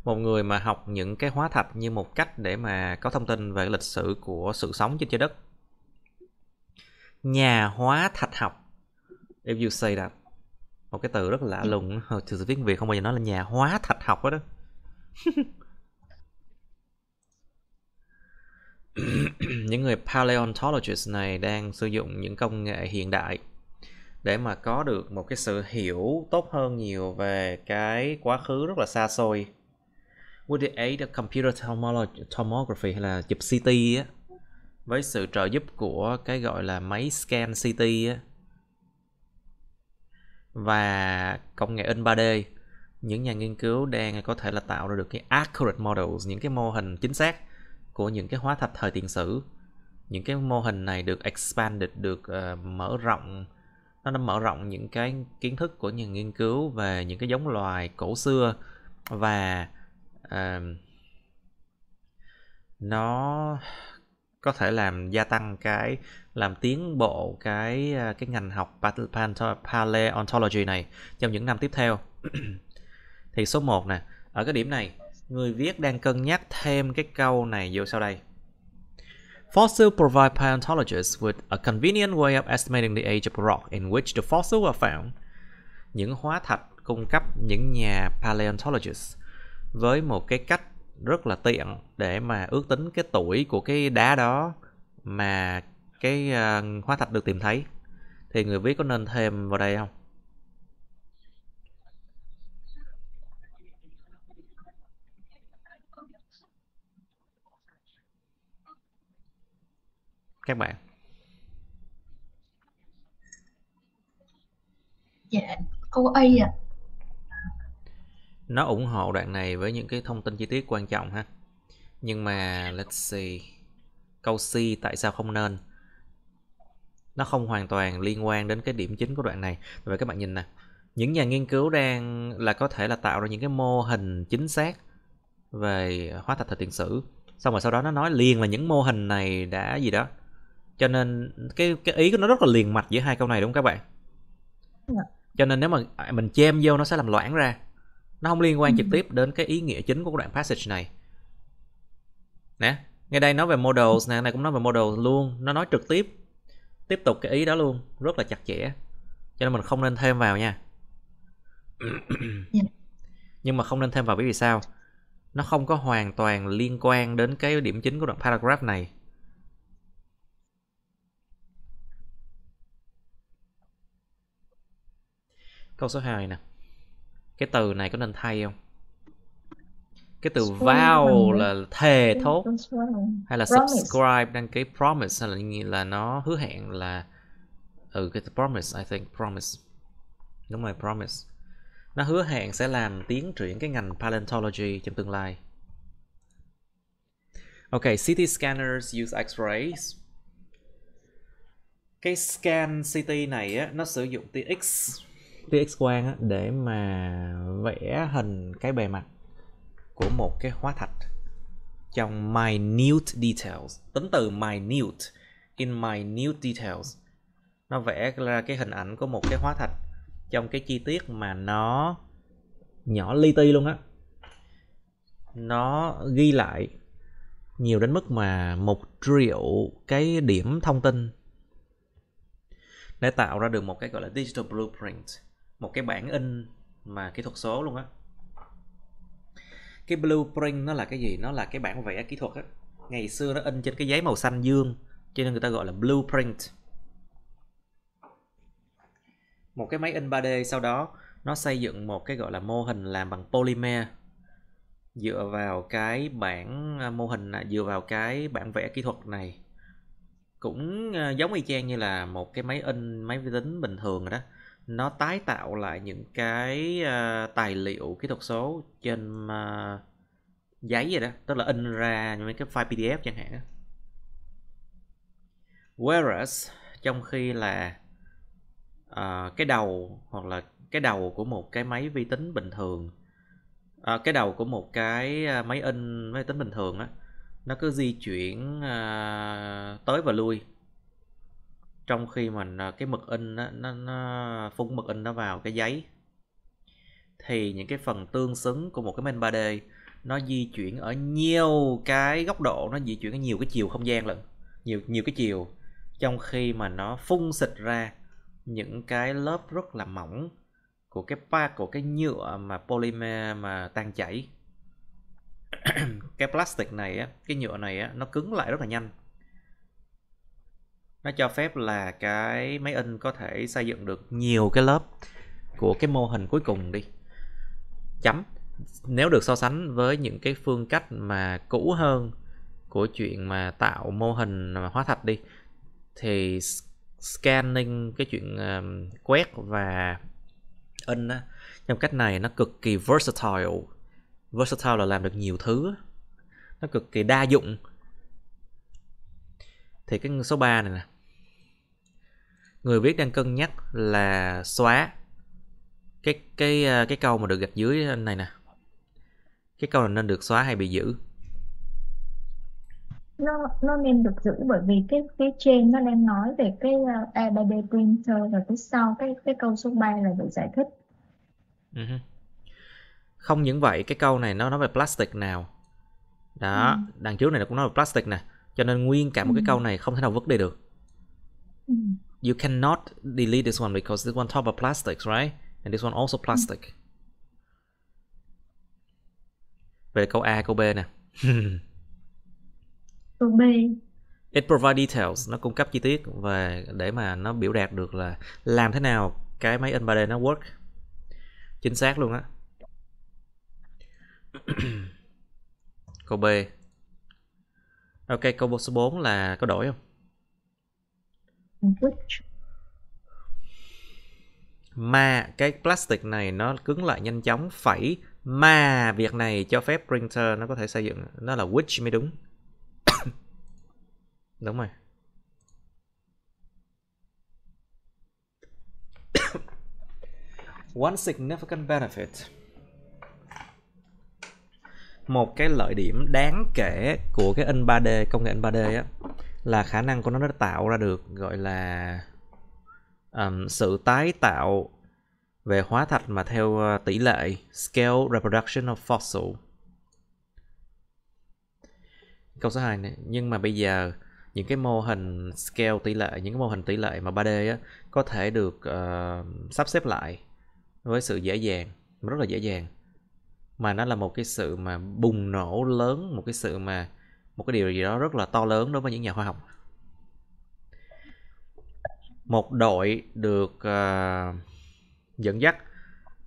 Một người mà học những cái hóa thạch như một cách để mà có thông tin về lịch sử của sự sống trên trái đất. Nhà hóa thạch học. If you say that. Một cái từ rất lạ ừ. lùng. Từ tiếng Việt không bao giờ nói là nhà hóa thạch học đó. những người paleontologist này đang sử dụng những công nghệ hiện đại để mà có được một cái sự hiểu tốt hơn nhiều về cái quá khứ rất là xa xôi Woody ấy the computer tomography hay là chụp CT á với sự trợ giúp của cái gọi là máy scan CT á và công nghệ in 3D những nhà nghiên cứu đang có thể là tạo ra được cái accurate models những cái mô hình chính xác của những cái hóa thạch thời tiền sử những cái mô hình này được expanded được uh, mở rộng nó đã mở rộng những cái kiến thức của những nghiên cứu về những cái giống loài cổ xưa và uh, nó có thể làm gia tăng cái làm tiến bộ cái ờ, cái ngành học paleontology này trong những năm tiếp theo. thì số 1 nè, ở cái điểm này, người viết đang cân nhắc thêm cái câu này vô sau đây. Fossil provide paleontologists with a convenient way of estimating the age of a rock in which the fossil are found. Những hóa thạch cung cấp những nhà paleontologists với một cái cách rất là tiện để mà ước tính cái tuổi của cái đá đó mà cái ờ, hóa thạch được tìm thấy. Thì người viết có nên thêm vào đây không? các bạn dạ câu A ạ nó ủng hộ đoạn này với những cái thông tin chi tiết quan trọng ha nhưng mà let's see câu C tại sao không nên nó không hoàn toàn liên quan đến cái điểm chính của đoạn này vậy các bạn nhìn nè những nhà nghiên cứu đang là có thể là tạo ra những cái mô hình chính xác về hóa thạch thời tiền sử xong rồi sau đó nó nói liền là những mô hình này đã gì đó cho nên cái cái ý của nó rất là liền mạch giữa hai câu này đúng không các bạn dạ. cho nên nếu mà à, mình chêm vô nó sẽ làm loãng ra nó không liên quan trực ừ. tiếp đến cái ý nghĩa chính của đoạn passage này nè ngay đây nói về models nè này cũng nói về models luôn nó nói trực tiếp tiếp tục cái ý đó luôn rất là chặt chẽ cho nên mình không nên thêm vào nha dạ. nhưng mà không nên thêm vào bởi vì sao nó không có hoàn toàn liên quan đến cái điểm chính của đoạn paragraph này Câu số 2 nè. Cái từ này có nên thay không? Cái từ vow là thề thốt hay là subscribe đăng ký promise hay là như là nó hứa hẹn là ừ cái từ promise I think promise. Đúng rồi promise. Nó hứa hẹn sẽ làm tiến triển cái ngành paleontology trong tương lai. Ok, CT scanners use x-rays cái scan CT này á, nó sử dụng tia X tia x quang á, để mà vẽ hình cái bề mặt của một cái hóa thạch trong minute details tính từ minute in minute details nó vẽ ra cái hình ảnh của một cái hóa thạch trong cái chi tiết mà nó nhỏ li ti luôn á nó ghi lại nhiều đến mức mà một triệu cái điểm thông tin để tạo ra được một cái gọi là digital blueprint một cái bản in mà kỹ thuật số luôn á cái blueprint nó là cái gì nó là cái bản vẽ kỹ thuật á ngày xưa nó in trên cái giấy màu xanh dương cho nên người ta gọi là blueprint một cái máy in 3D sau đó nó xây dựng một cái gọi là mô hình làm bằng polymer dựa vào cái bản à, mô hình dựa vào cái bản vẽ kỹ thuật này cũng à, giống y chang như là một cái máy in máy vi tính bình thường rồi đó nó tái tạo lại những cái uh, tài liệu kỹ thuật số trên uh, giấy vậy đó tức là in ra những cái file pdf chẳng hạn whereas trong khi là uh, cái đầu hoặc là cái đầu của một cái máy vi tính bình thường uh, cái đầu của một cái máy in máy tính bình thường á nó cứ di chuyển uh, tới và lui trong khi mình cái mực in nó, nó, nó phun mực in nó vào cái giấy thì những cái phần tương xứng của một cái men 3D nó di chuyển ở nhiều cái góc độ nó di chuyển ở nhiều cái chiều không gian lận nhiều nhiều cái chiều trong khi mà nó phun xịt ra những cái lớp rất là mỏng của cái pa của cái nhựa mà polymer mà tan chảy cái plastic này á cái nhựa này á nó cứng lại rất là nhanh nó cho phép là cái máy in có thể xây dựng được nhiều cái lớp của cái mô hình cuối cùng đi chấm nếu được so sánh với những cái phương cách mà cũ hơn của chuyện mà tạo mô hình hóa thạch đi thì scanning cái chuyện uh, quét và in á, trong cách này nó cực kỳ versatile versatile là làm được nhiều thứ nó cực kỳ đa dụng thì cái số 3 này nè người viết đang cân nhắc là xóa cái cái ờ, cái câu mà được gạch dưới này nè cái câu là nên được xóa hay bị giữ nó nó nên được giữ bởi vì cái phía trên nó đang nói về cái uh, ờ, ABB printer và cái sau cái cái câu số 3 là được giải thích ừ không những vậy cái câu này nó nói về plastic nào đó ừ. đằng trước này nó cũng nói về plastic nè cho nên nguyên cả một ừ. cái câu này không thể nào vứt đi được ừ you cannot delete this one because this one top of plastics, right? And this one also plastic. Mm. Ừ. Về câu A, câu B nè. câu B. It provides details, nó cung cấp chi tiết và để mà nó biểu đạt được là làm thế nào cái máy in 3D nó work. Chính xác luôn á. câu B. Ok, câu số 4 là có đổi không? language mà cái plastic này nó cứng lại nhanh chóng phải mà việc này cho phép printer nó có thể xây dựng nó là which mới đúng đúng rồi one significant benefit một cái lợi điểm đáng kể của cái in 3D công nghệ in 3D á là khả năng của nó đã tạo ra được gọi là um, sự tái tạo về hóa thạch mà theo ờ, tỷ lệ scale reproduction of fossil câu số 2 này nhưng mà bây giờ những cái mô hình scale tỷ lệ những cái mô hình tỷ lệ mà 3D á, có thể được uh, sắp xếp lại với sự dễ dàng rất là dễ dàng mà nó là một cái sự mà bùng nổ lớn một cái sự mà một cái điều gì đó rất là to lớn đối với những nhà khoa học một đội được uh, dẫn dắt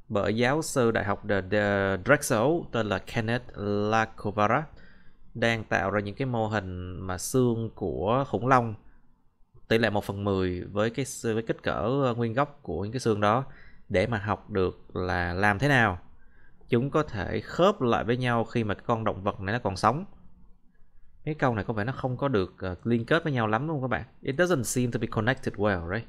bởi giáo sư đại học The, The Drexel tên là Kenneth Lacovara đang tạo ra những cái mô hình mà xương của khủng long tỷ lệ 1 phần 10 với cái với kích cỡ ờ, nguyên gốc của những cái xương đó để mà học được là làm thế nào chúng có thể khớp lại với nhau khi mà cái con động vật này nó còn sống cái câu này có vẻ nó không có được uh, liên kết với nhau lắm đúng không các bạn it doesn't seem to be connected well right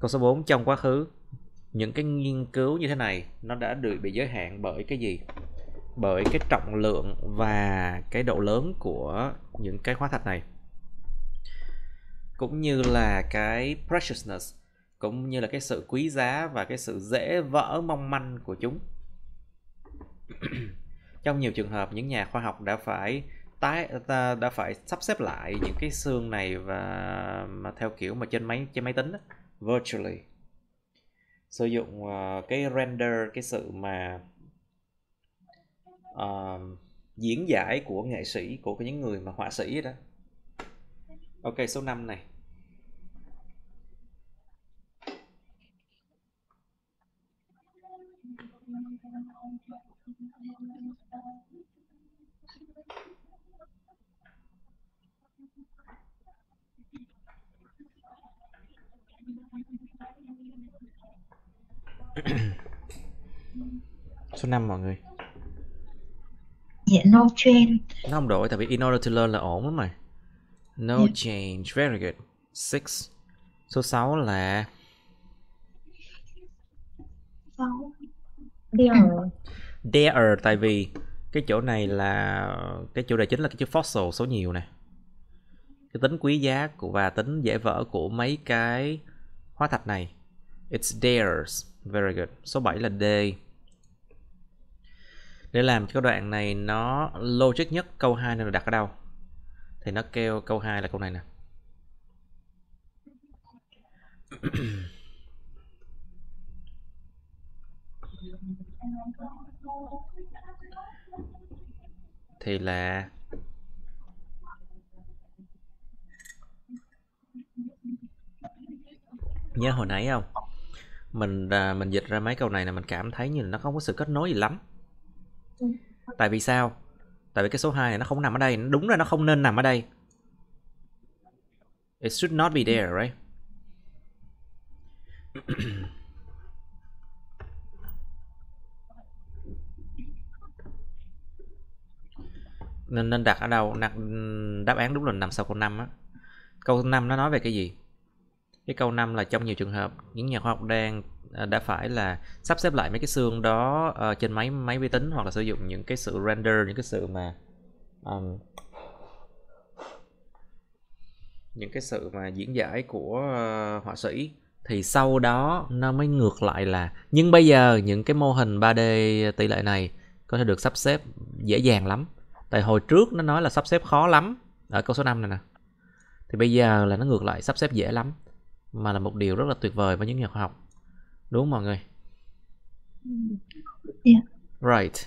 câu số 4 trong quá khứ những cái nghiên cứu như thế này nó đã được bị giới hạn bởi cái gì bởi cái trọng lượng và cái độ lớn của những cái hóa thạch này cũng như là cái preciousness cũng như là cái sự quý giá và cái sự dễ vỡ mong manh của chúng Trong nhiều trường hợp, những nhà khoa học đã phải tái đã phải sắp xếp lại những cái xương này và mà theo kiểu mà trên máy trên máy tính đó, virtually sử dụng uh, cái render cái sự mà uh, diễn giải của nghệ sĩ của những người mà họa sĩ đó ok số 5 này số 5 mọi người Yeah, no change. Nó không đổi, tại vì in order to learn là ổn lắm mà. No yeah. change, very good. 6. Số 6 là 6 there there tại vì cái chỗ này là cái chủ đề chính là cái chữ fossil số nhiều nè cái tính quý giá của và tính dễ vỡ của mấy cái hóa thạch này it's theirs very good số 7 là D để làm cho đoạn này nó logic nhất câu 2 nên là đặt ở đâu thì nó kêu câu 2 là câu này nè thì là nhớ hồi nãy không mình à, mình dịch ra mấy câu này là mình cảm thấy như là nó không có sự kết nối gì lắm tại vì sao tại vì cái số 2 này nó không nằm ở đây đúng là nó không nên nằm ở đây it should not be there right nên nên đặt ở đâu đặt đáp án đúng là nằm sau câu 5 á câu 5 nó nói về cái gì cái câu 5 là trong nhiều trường hợp những nhà khoa học đang ờ, đã phải là sắp xếp lại mấy cái xương đó uh, trên máy máy vi tính hoặc là sử dụng những cái sự render những cái sự mà um, những cái sự mà diễn giải của uh, họa sĩ thì sau đó nó mới ngược lại là nhưng bây giờ những cái mô hình 3D tỷ lệ này có thể được sắp xếp dễ dàng lắm tại hồi trước nó nói là sắp xếp khó lắm ở câu số 5 này nè thì bây giờ là nó ngược lại sắp xếp dễ lắm mà là một điều rất là tuyệt vời với những nhà khoa học đúng mọi người yeah. Dạ. right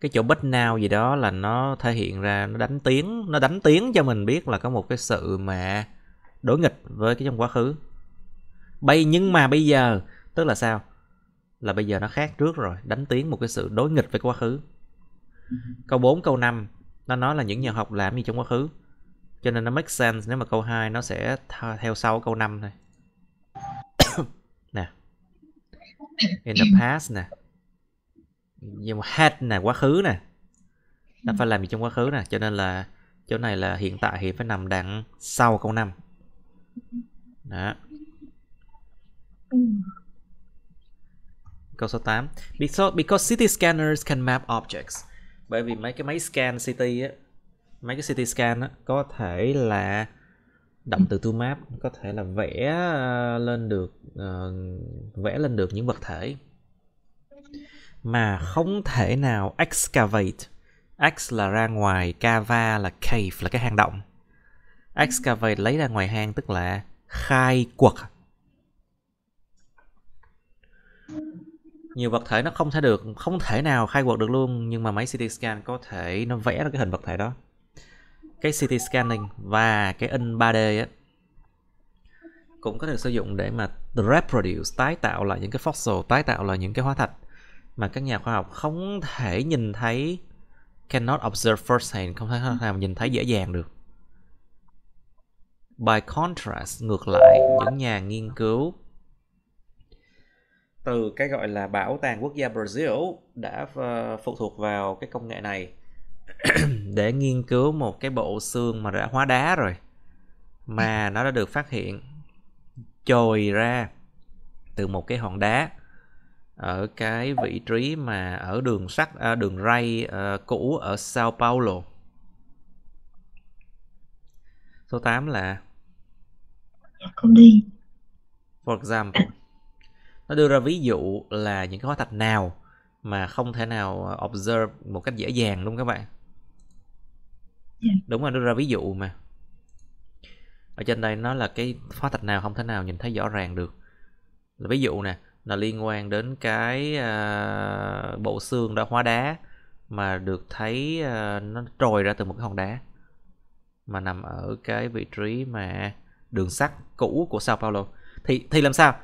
cái chỗ bất nào gì đó là nó thể hiện ra nó đánh tiếng nó đánh tiếng cho mình biết là có một cái sự mà đối nghịch với cái trong quá khứ bây nhưng mà bây giờ tức là sao là bây giờ nó khác trước rồi đánh tiếng một cái sự đối nghịch với quá khứ ừ. câu 4, câu 5 nó nói là những nhà học làm gì trong quá khứ cho nên nó make sense nếu mà câu 2 nó sẽ theo sau câu 5 thôi nè in the past nè nhưng mà had nè quá khứ nè nó phải làm gì trong quá khứ nè cho nên là chỗ này là hiện tại thì phải nằm đằng sau câu 5 đó ừ. Câu số 8. Because, because city scanners can map objects. Bởi vì mấy cái máy scan city á, mấy cái city scan á, có thể là động từ to map có thể là vẽ ờ, lên được uh, vẽ lên được những vật thể mà không thể nào excavate ex là ra ngoài cava là cave là cái hang động excavate lấy ra ngoài hang tức là khai quật nhiều vật thể nó không thể được không thể nào khai quật được luôn nhưng mà máy CT scan có thể nó vẽ ra cái hình vật thể đó cái CT scanning và cái in 3D á cũng có thể sử dụng để mà reproduce tái tạo lại những cái fossil tái tạo lại những cái hóa thạch mà các nhà khoa học không thể nhìn thấy cannot observe first hand không thể nào nhìn thấy dễ dàng được by contrast ngược lại những nhà nghiên cứu từ cái gọi là bảo tàng quốc gia Brazil đã ờ, phụ thuộc vào cái công nghệ này để nghiên cứu một cái bộ xương mà đã hóa đá rồi mà ừ. nó đã được phát hiện trồi ra từ một cái hòn đá ở cái vị trí mà ở đường sắt à, đường ray à, cũ ở Sao Paulo. Số 8 là không đi. For example nó đưa ra ví dụ là những cái hóa thạch nào mà không thể nào ờ, observe một cách dễ dàng đúng không các bạn dạ. đúng là đưa ra ví dụ mà ở trên đây nó là cái hóa thạch nào không thể nào nhìn thấy rõ ràng được là ví dụ nè là liên quan đến cái uh, bộ xương đã hóa đá mà được thấy uh, nó trồi ra từ một cái hòn đá mà nằm ở cái vị trí mà đường sắt cũ của Sao Paulo thì thì làm sao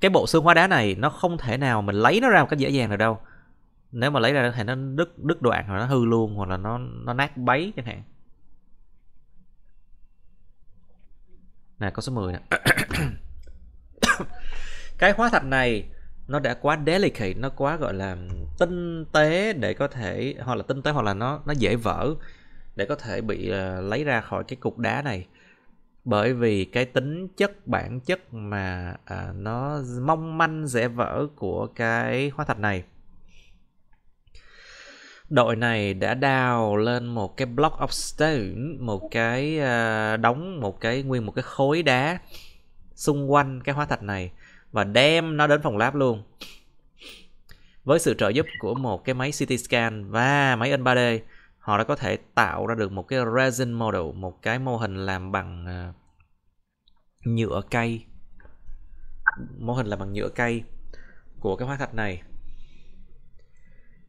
cái bộ xương hóa đá này nó không thể nào mình lấy nó ra một cách dễ dàng được đâu nếu mà lấy ra thì nó đứt đứt đoạn hoặc nó hư luôn hoặc là nó nó nát bấy chẳng hạn nè câu số 10 nè cái hóa thạch này nó đã quá delicate nó quá gọi là tinh tế để có thể hoặc là tinh tế hoặc là nó nó dễ vỡ để có thể bị uh, lấy ra khỏi cái cục đá này bởi vì cái tính chất bản chất mà à, nó mong manh rẽ vỡ của cái hóa thạch này đội này đã đào lên một cái block of stone một cái à, đóng một cái nguyên một cái khối đá xung quanh cái hóa thạch này và đem nó đến phòng lab luôn với sự trợ giúp của một cái máy CT scan và máy in 3D họ đã có thể tạo ra được một cái resin model một cái mô hình làm bằng à, nhựa cây mô hình làm bằng nhựa cây của cái hóa thạch này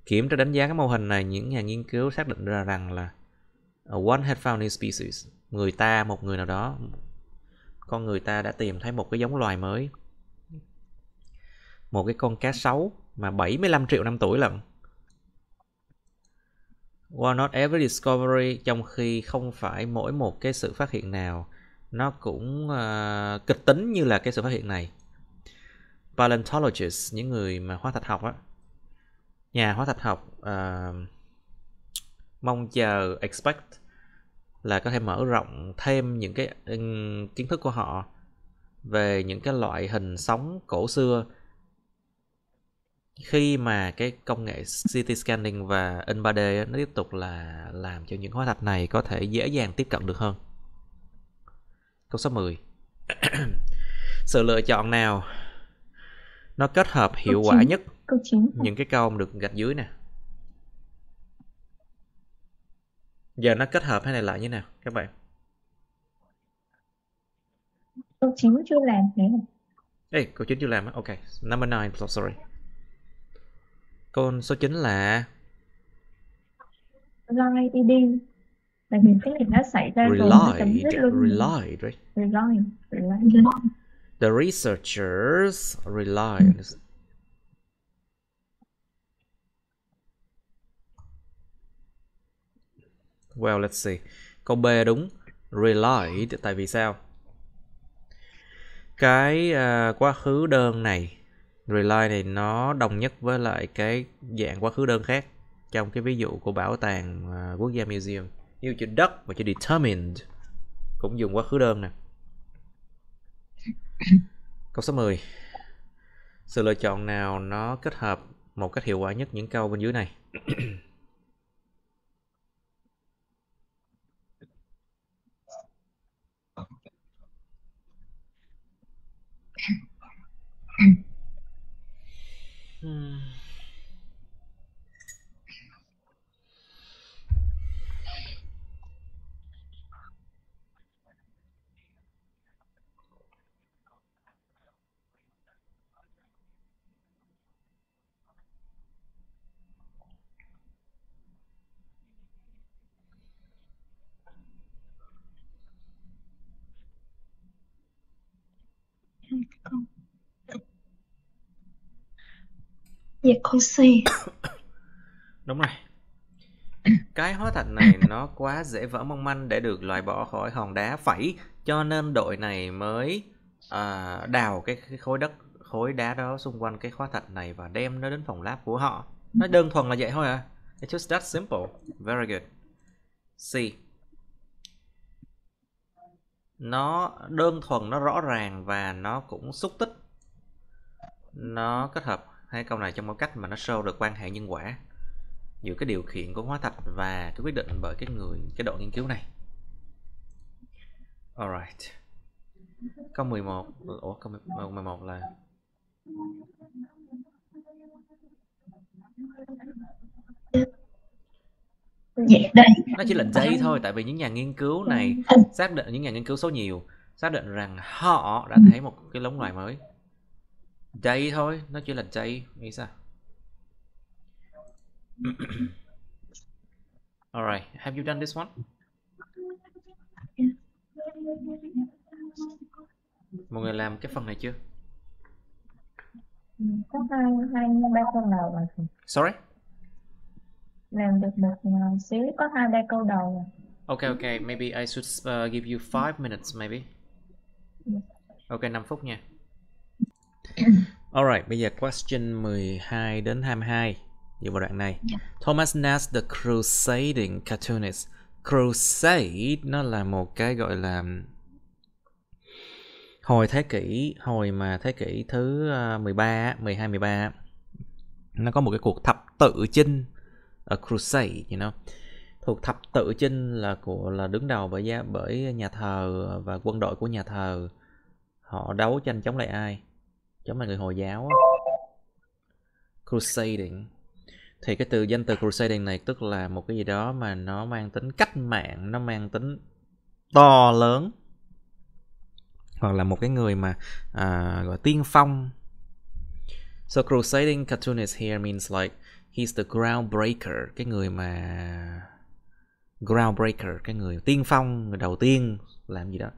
kiểm tra đánh giá cái mô hình này những nhà nghiên cứu xác định ra rằng là one had found new species người ta một người nào đó con người ta đã tìm thấy một cái giống loài mới một cái con cá sấu mà 75 triệu năm tuổi lận While not every discovery trong khi không phải mỗi một cái sự phát hiện nào nó cũng uh, kịch tính như là cái sự phát hiện này. Paleontologists, những người mà hóa thạch học á, nhà hóa thạch học uh, mong chờ expect là có thể mở rộng thêm những cái um, kiến thức của họ về những cái loại hình sóng cổ xưa khi mà cái công nghệ CT scanning và in 3D nó tiếp tục là làm cho những hóa thạch này có thể dễ dàng tiếp cận được hơn. Câu số 10. Sự lựa chọn nào nó kết hợp hiệu quả nhất câu 9. những cái câu được gạch dưới nè. Giờ nó kết hợp thế này lại như nào các bạn? Câu 9 chưa làm thế. Ê, câu 9 chưa làm á. Ok, number 9, sorry còn số 9 là Rely đi đi tại vì cái này nó xảy ra rồi nó chấm dứt luôn Relied, right? Relied, relied The researchers relied ừ. Well, let's see. Câu B đúng. Relied. Tại vì sao? Cái uh, quá khứ đơn này rely này nó đồng nhất với lại cái dạng quá khứ đơn khác trong cái ví dụ của bảo tàng uh, quốc gia museum như chữ đất và chữ determined cũng dùng quá khứ đơn nè câu số 10 sự lựa chọn nào nó kết hợp một cách hiệu quả nhất những câu bên dưới này Hmm. Dạ con Đúng rồi Cái hóa thạch này nó quá dễ vỡ mong manh để được loại bỏ khỏi hòn đá phẩy Cho nên đội này mới à, đào cái, khối đất khối đá đó xung quanh cái hóa thạch này và đem nó đến phòng lab của họ nó ừ. đơn thuần là vậy thôi à it's just that simple very good C nó đơn thuần nó rõ ràng và nó cũng xúc tích nó kết hợp hai câu này trong một cách mà nó show được quan hệ nhân quả giữa cái điều kiện của hóa thạch và cái quyết định bởi cái người cái đội nghiên cứu này alright câu 11 ủa câu 11 là dạ, nó chỉ là dây thôi tại vì những nhà nghiên cứu này ừ. xác định những nhà nghiên cứu số nhiều xác định rằng họ đã ừ. thấy một cái giống loài mới Day thôi, nó chỉ là day, nghĩ sao? Alright, have you done this one? Mọi người làm cái phần này chưa? Có hai, hai, ba câu đầu rồi. Sorry? Làm được một ờ, xíu, có hai, ba câu đầu rồi. Okay, okay, maybe I should uh, give you five minutes maybe. Okay, 5 phút nha. Alright, bây giờ question 12 đến 22 dựa vào đoạn này. Yeah. Dạ. Thomas Nast the crusading cartoonist. Crusade nó là một cái gọi là hồi thế kỷ hồi mà thế kỷ thứ 13 12 13 nó có một cái cuộc thập tự chinh ở crusade you know thuộc thập tự chinh là của là đứng đầu bởi giá bởi nhà thờ và quân đội của nhà thờ họ đấu tranh chống lại ai giống là người hồi giáo á. crusading thì cái từ danh từ crusading này tức là một cái gì đó mà nó mang tính cách mạng nó mang tính to lớn hoặc là một cái người mà à, gọi tiên phong so crusading cartoonist here means like he's the groundbreaker cái người mà groundbreaker cái người tiên phong người đầu tiên làm gì đó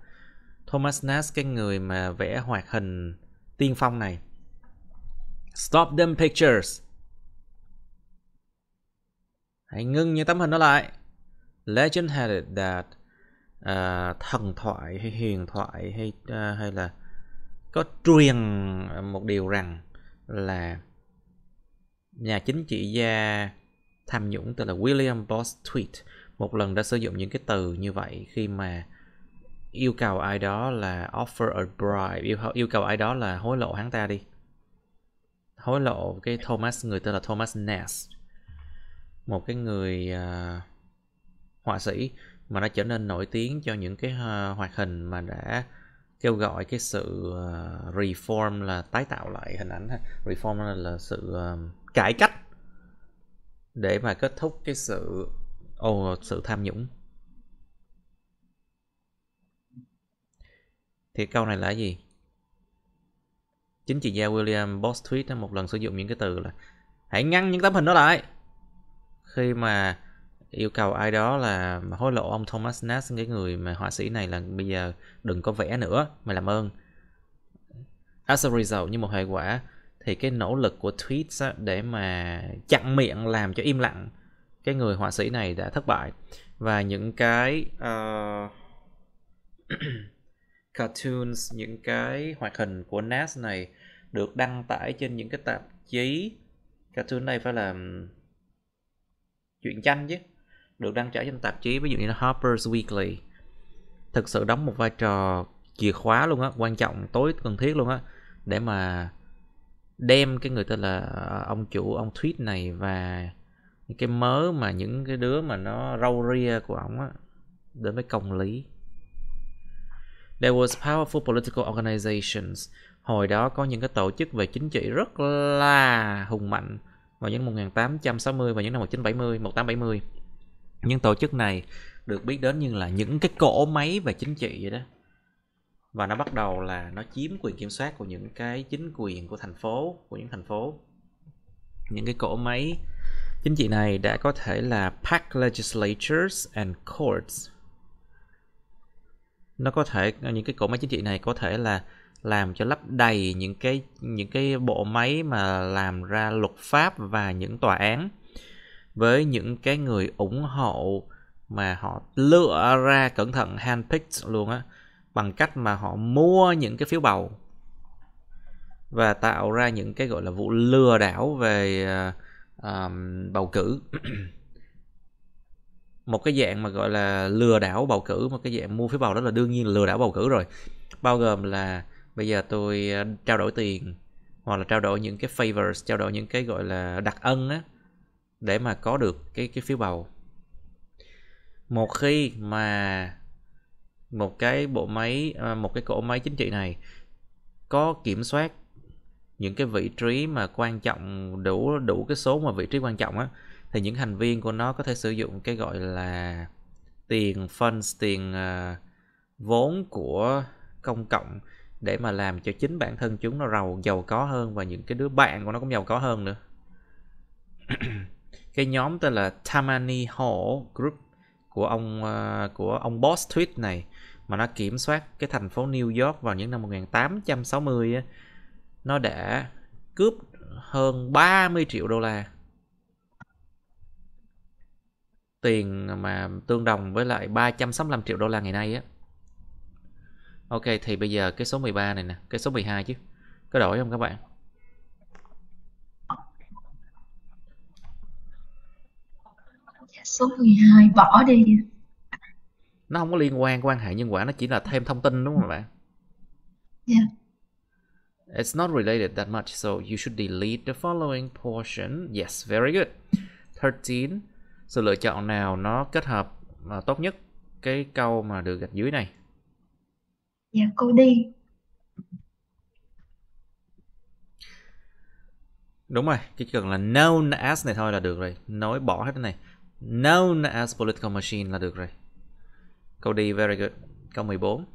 Thomas Nast cái người mà vẽ hoạt hình tiên phong này. Stop them pictures. Hãy ngưng những tấm hình đó lại. Legend had it that uh, thần thoại hay huyền thoại hay uh, hay là có truyền một điều rằng là nhà chính trị gia tham nhũng tên là William Boss tweet một lần đã sử dụng những cái từ như vậy khi mà yêu cầu ai đó là offer a bribe yêu yêu cầu ai đó là hối lộ hắn ta đi hối lộ cái Thomas người tên là Thomas Nast một cái người uh, họa sĩ mà đã trở nên nổi tiếng cho những cái uh, hoạt hình mà đã kêu gọi cái sự uh, reform là tái tạo lại hình ảnh ha. reform là, là sự uh, cải cách để mà kết thúc cái sự ô oh, sự tham nhũng Thì câu này là gì? Chính trị gia William Bostwick đã một lần sử dụng những cái từ là Hãy ngăn những tấm hình đó lại Khi mà yêu cầu ai đó là hối lộ ông Thomas Nass cái người mà họa sĩ này là bây giờ đừng có vẽ nữa mày làm ơn as a result như một hệ quả thì cái nỗ lực của tweets để mà chặn miệng làm cho im lặng cái người họa sĩ này đã thất bại và những cái uh... cartoons những cái hoạt hình của NAS này được đăng tải trên những cái tạp chí cartoon này phải là chuyện tranh chứ được đăng tải trên tạp chí ví dụ như là Harper's Weekly thực sự đóng một vai trò chìa khóa luôn á quan trọng tối cần thiết luôn á để mà đem cái người tên là ờ, ông chủ ông tweet này và cái mớ mà những cái đứa mà nó râu ria của ổng á đến với công lý There was powerful political organizations. Hồi đó có những cái tổ chức về chính trị rất là hùng mạnh vào những 1860 và những năm 1970, 1870. Những tổ chức này được biết đến như là những cái cỗ máy về chính trị vậy đó. Và nó bắt đầu là nó chiếm quyền kiểm soát của những cái chính quyền của thành phố, của những thành phố. Những cái cỗ máy chính trị này đã có thể là pack legislatures and courts nó có thể những cái cỗ máy chính trị này có thể là làm cho lấp đầy những cái những cái bộ máy mà làm ra luật pháp và những tòa án với những cái người ủng hộ mà họ lựa ra cẩn thận handpicked luôn á bằng cách mà họ mua những cái phiếu bầu và tạo ra những cái gọi là vụ lừa đảo về uh, bầu cử một cái dạng mà gọi là lừa đảo bầu cử một cái dạng mua phiếu bầu đó là đương nhiên là lừa đảo bầu cử rồi bao gồm là bây giờ tôi ờ, trao đổi tiền hoặc là trao đổi những cái favors trao đổi những cái gọi là đặc ân á để mà có được cái cái phiếu bầu một khi mà một cái bộ máy ờ, một cái cỗ máy chính trị này có kiểm soát những cái vị trí mà quan trọng đủ đủ cái số mà vị trí quan trọng á thì những thành viên của nó có thể sử dụng cái gọi là tiền funds tiền uh, vốn của công cộng để mà làm cho chính bản thân chúng nó giàu giàu có hơn và những cái đứa bạn của nó cũng giàu có hơn nữa cái nhóm tên là Tamani Hall Group của ông uh, của ông boss tweet này mà nó kiểm soát cái thành phố New York vào những năm 1860 á, nó đã cướp hơn 30 triệu đô la tiền mà tương đồng với lại 365 triệu đô la ngày nay á. Ok thì bây giờ cái số 13 này nè, cái số 12 chứ. Có đổi không các bạn? Dạ, số 12 bỏ đi. Nó không có liên quan quan hệ nhân quả, nó chỉ là thêm thông tin đúng không bạn? Yeah. Dạ. It's not related that much, so you should delete the following portion. Yes, very good. 13 sự lựa chọn nào nó kết hợp mà tốt nhất cái câu mà được gạch dưới này dạ cô đi đúng rồi chỉ cần là known as này thôi là được rồi nói bỏ hết cái này known as political machine là được rồi câu đi very good câu 14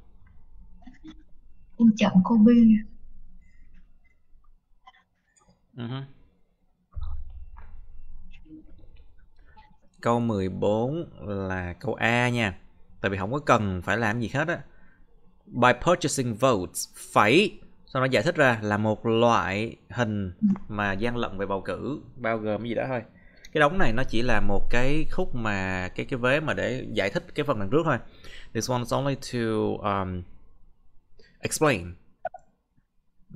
em chọn cô bi uh-huh. Ừ Câu 14 là câu A nha. Tại vì không có cần phải làm gì hết á. By purchasing votes, phải, Sau đó giải thích ra là một loại hình mà gian lận về bầu cử bao gồm cái gì đó thôi. Cái đống này nó chỉ là một cái khúc mà cái cái vế mà để giải thích cái phần đằng trước thôi. This one is only to um, explain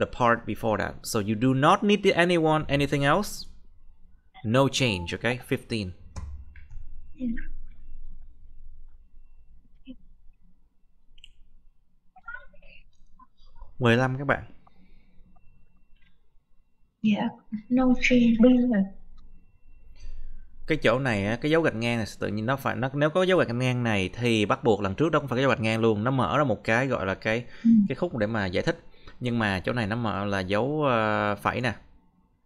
the part before that. So you do not need anyone anything else. No change, okay? 15. 15 các bạn dạ yeah. no change cái chỗ này cái dấu gạch ngang này tự nhiên nó phải nó nếu có dấu gạch ngang này thì bắt buộc lần trước đó cũng phải cái dấu gạch ngang luôn nó mở ra một cái gọi là cái ừ. cái khúc để mà giải thích nhưng mà chỗ này nó mở là dấu uh, phẩy nè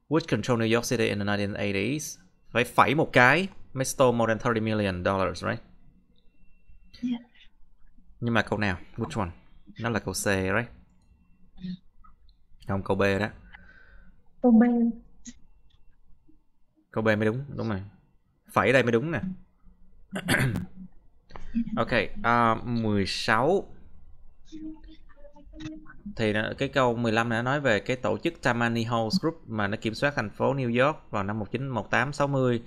which control New York City in the 1980s phải phẩy một cái Make store more than 30 million dollars, right? Yeah. Nhưng mà câu nào? Which one? Nó là câu C, right? Không, câu B đó. Câu B. Câu B mới đúng, đúng rồi. Phẩy đây mới đúng nè. ok, à, uh, 16 thì cái câu 15 này nó nói về cái tổ chức Tammany Hall Group mà nó kiểm soát thành phố New York vào năm 191860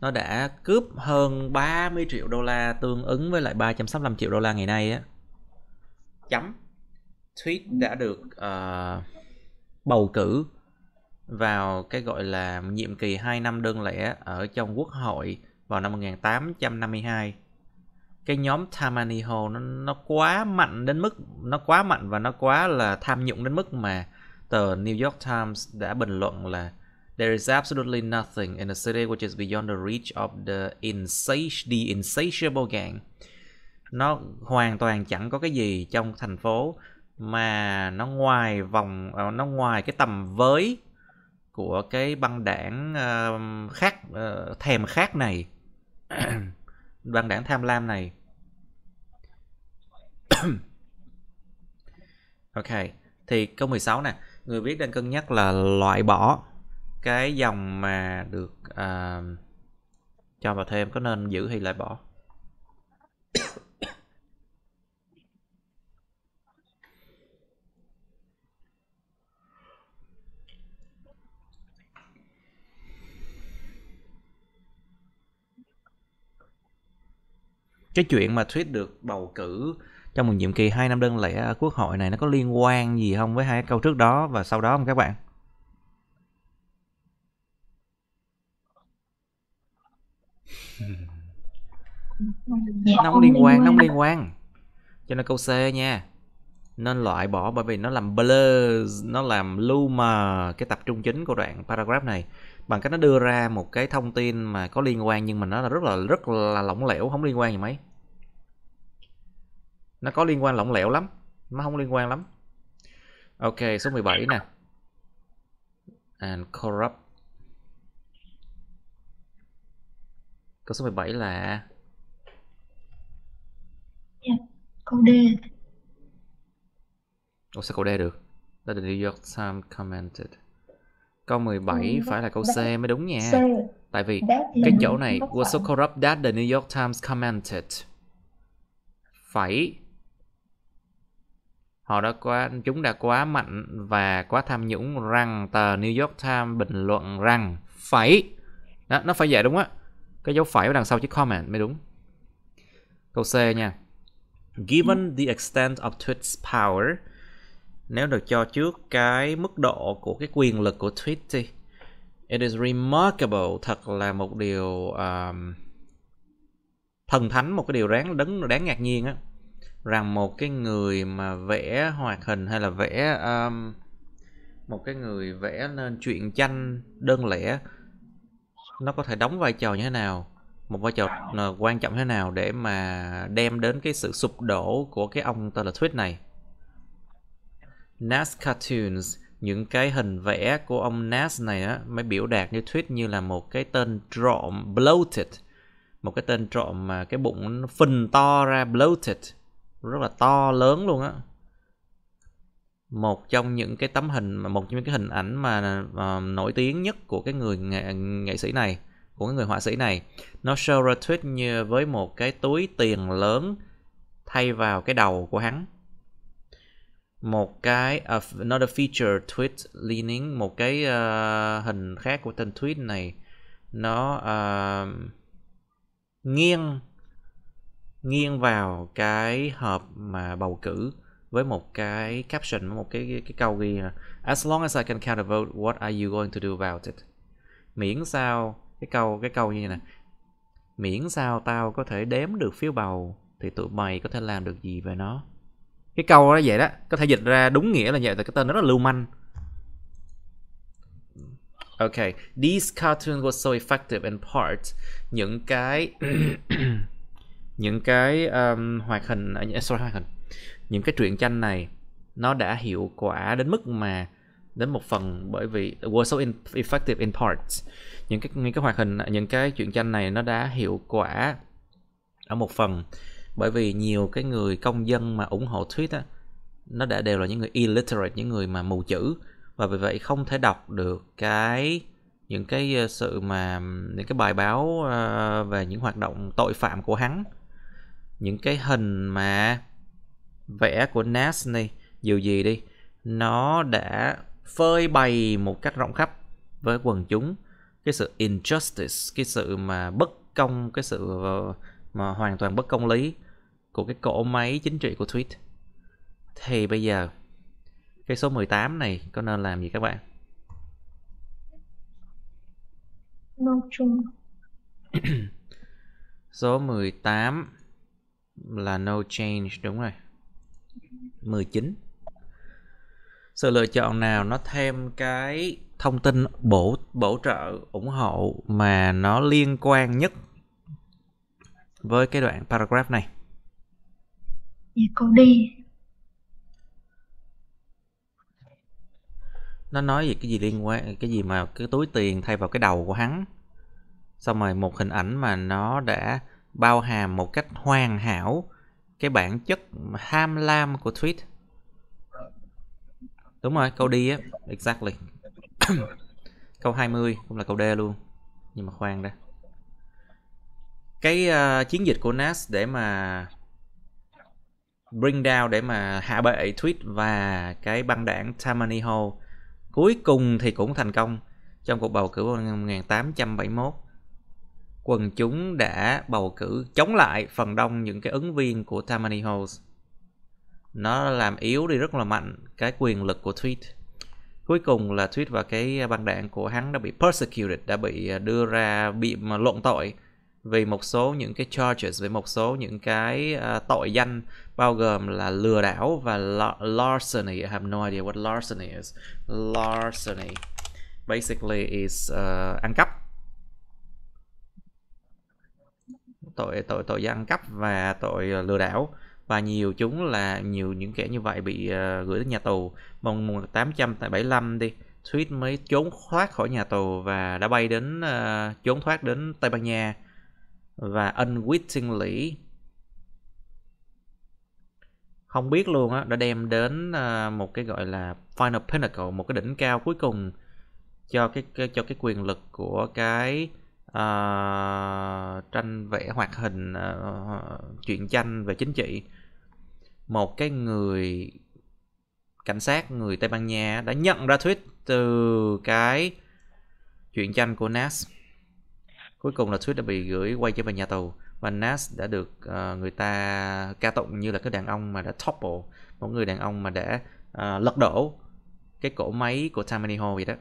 nó đã cướp hơn 30 triệu đô la tương ứng với lại 365 triệu đô la ngày nay á chấm tweet đã được uh, bầu cử vào cái gọi là nhiệm kỳ 2 năm đơn lẻ ở trong quốc hội vào năm 1852 cái nhóm Tammany Hall nó, nó quá mạnh đến mức nó quá mạnh và nó quá là tham nhũng đến mức mà tờ New York Times đã bình luận là There is absolutely nothing in a city which is beyond the reach of the, insati the insatiable gang. Nó hoàn toàn chẳng có cái gì trong thành phố mà nó ngoài vòng ờ, nó ngoài cái tầm với của cái băng đảng uh, khác uh, ờ, thèm khát này băng đảng tham lam này ok thì câu 16 nè người viết đang cân nhắc là loại bỏ cái dòng mà được à, cho vào thêm có nên giữ hay lại bỏ cái chuyện mà thuyết được bầu cử trong một nhiệm kỳ hai năm đơn lẻ ở quốc hội này nó có liên quan gì không với hai câu trước đó và sau đó không các bạn nóng liên quan nóng liên quan cho nên câu C nha nên loại bỏ bởi vì nó làm blur nó làm lu mờ cái tập trung chính của đoạn paragraph này bằng cách nó đưa ra một cái thông tin mà có liên quan nhưng mà nó là rất là rất là lỏng lẻo không liên quan gì mấy nó có liên quan lỏng lẻo lắm nó không liên quan lắm ok số 17 nè and corrupt Câu số 17 là yeah. Dạ, câu D Ủa sao câu D được? Đó là New York Times commented Câu 17 phải là câu C mới đúng nha Tại vì cái chỗ này Was so corrupt that the New York Times commented Phải Họ đã quá, chúng đã quá mạnh và quá tham nhũng rằng tờ New York Times bình luận rằng phải đó, nó phải vậy đúng á cái dấu phẩy ở đằng sau chữ comment mới đúng. Câu C nha. Given the extent of Twitter's power, nếu được cho trước cái mức độ của cái quyền lực của Twitch thì it is remarkable, thật là một điều um, thần thánh, một cái điều đáng đáng, đáng ngạc nhiên á, rằng một cái người mà vẽ hoạt hình hay là vẽ um, một cái người vẽ nên chuyện tranh đơn lẻ nó có thể đóng vai trò như thế nào một vai trò ờ, quan trọng thế nào để mà đem đến cái sự sụp đổ của cái ông tên là Tweet này Nas cartoons những cái hình vẽ của ông Nas này á, mới biểu đạt như Tweet như là một cái tên trộm bloated một cái tên trộm mà cái bụng nó phình to ra bloated rất là to lớn luôn á một trong những cái tấm hình một trong những cái hình ảnh mà uh, nổi tiếng nhất của cái người nghệ, nghệ sĩ này của cái người họa sĩ này nó show ra tweet như với một cái túi tiền lớn thay vào cái đầu của hắn một cái uh, ờ, not feature tweet leaning một cái uh, hình khác của tên tweet này nó uh, nghiêng nghiêng vào cái hộp mà bầu cử với một cái caption một cái cái, cái câu ghi là as long as I can count a vote what are you going to do about it miễn sao cái câu cái câu như này miễn sao tao có thể đếm được phiếu bầu thì tụi mày có thể làm được gì về nó cái câu đó vậy đó có thể dịch ra đúng nghĩa là vậy tại cái tên nó rất là lưu manh ok these cartoons were so effective in part những cái những cái um, hoạt hình uh, sorry hoạt hình những cái truyện tranh này nó đã hiệu quả đến mức mà đến một phần bởi vì were so in, effective in parts những cái những cái hoạt hình những cái truyện tranh này nó đã hiệu quả ở một phần bởi vì nhiều cái người công dân mà ủng hộ thuyết á nó đã đều là những người illiterate những người mà mù chữ và vì vậy không thể đọc được cái những cái ờ, sự mà những cái bài báo ờ, về những hoạt động tội phạm của hắn những cái hình mà vẽ của Nas này dù gì đi nó đã phơi bày một cách rộng khắp với quần chúng cái sự injustice cái sự mà bất công cái sự ờ, mà hoàn toàn bất công lý của cái cỗ máy chính trị của tweet thì bây giờ cái số 18 này có nên làm gì các bạn Nói chung Số 18 là no change đúng rồi 19 sự lựa chọn nào nó thêm cái thông tin bổ bổ trợ ủng hộ mà nó liên quan nhất với cái đoạn paragraph này dạ cô đi nó nói gì cái gì liên quan cái gì mà cái túi tiền thay vào cái đầu của hắn xong rồi một hình ảnh mà nó đã bao hàm một cách hoàn hảo cái bản chất ham lam của tweet đúng rồi câu đi á exactly câu 20 cũng là câu D luôn nhưng mà khoan đã cái uh, chiến dịch của Nas để mà bring down để mà hạ bệ tweet và cái băng đảng Tammany Hall cuối cùng thì cũng thành công trong cuộc bầu cử năm 1871 quần chúng đã bầu cử chống lại phần đông những cái ứng viên của Tammany Hall. Nó làm yếu đi rất là mạnh cái quyền lực của Tweet. Cuối cùng là Tweet và cái băng đảng của hắn đã bị persecuted, đã bị à, đưa ra bị à, luận tội vì một số những cái charges, về một số những cái à, tội danh bao gồm là lừa đảo và larceny. I have no idea what larceny is. Larceny basically is uh, ăn cắp tội tội tội ăn cắp và tội ờ, lừa đảo và nhiều chúng là nhiều những kẻ như vậy bị ờ, gửi đến nhà tù bằng 1875 đi Swift mới trốn thoát khỏi nhà tù và đã bay đến uh, trốn thoát đến Tây Ban Nha và unwittingly không biết luôn á đã đem đến uh, một cái gọi là final pinnacle một cái đỉnh cao cuối cùng cho cái, cái cho cái quyền lực của cái uh, tranh vẽ hoạt hình uh, ờ, truyện tranh về chính trị một cái người cảnh sát người Tây Ban Nha đã nhận ra tweet từ cái chuyện tranh của Nas cuối cùng là tweet đã bị gửi quay trở về nhà tù và Nas đã được uh, người ta ca tụng như là cái đàn ông mà đã topple một người đàn ông mà đã uh, lật đổ cái cỗ máy của Tammany Hall vậy đó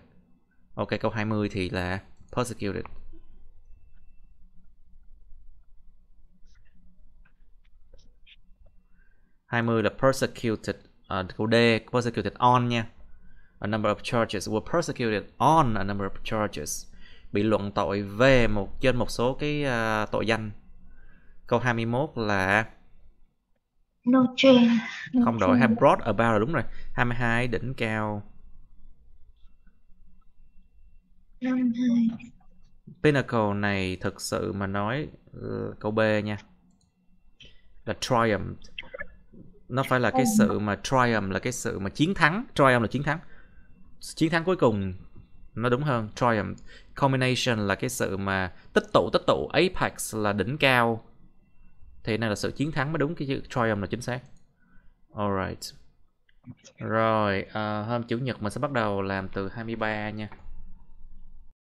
ok câu 20 thì là persecuted 20 là persecuted uh, câu D persecuted on nha a number of charges were persecuted on a number of charges bị luận tội về một trên một số cái uh, tội danh câu 21 là no change no không đổi have brought about là đúng rồi 22 đỉnh cao 52 Pinnacle này thực sự mà nói uh, câu B nha là triumph nó phải là cái sự mà triumph là cái sự mà chiến thắng triumph là chiến thắng chiến thắng cuối cùng nó đúng hơn triumph combination là cái sự mà tích tụ tích tụ apex là đỉnh cao thì này là sự chiến thắng mới đúng cái chữ triumph là chính xác alright rồi uh, hôm chủ nhật mình sẽ bắt đầu làm từ 23 nha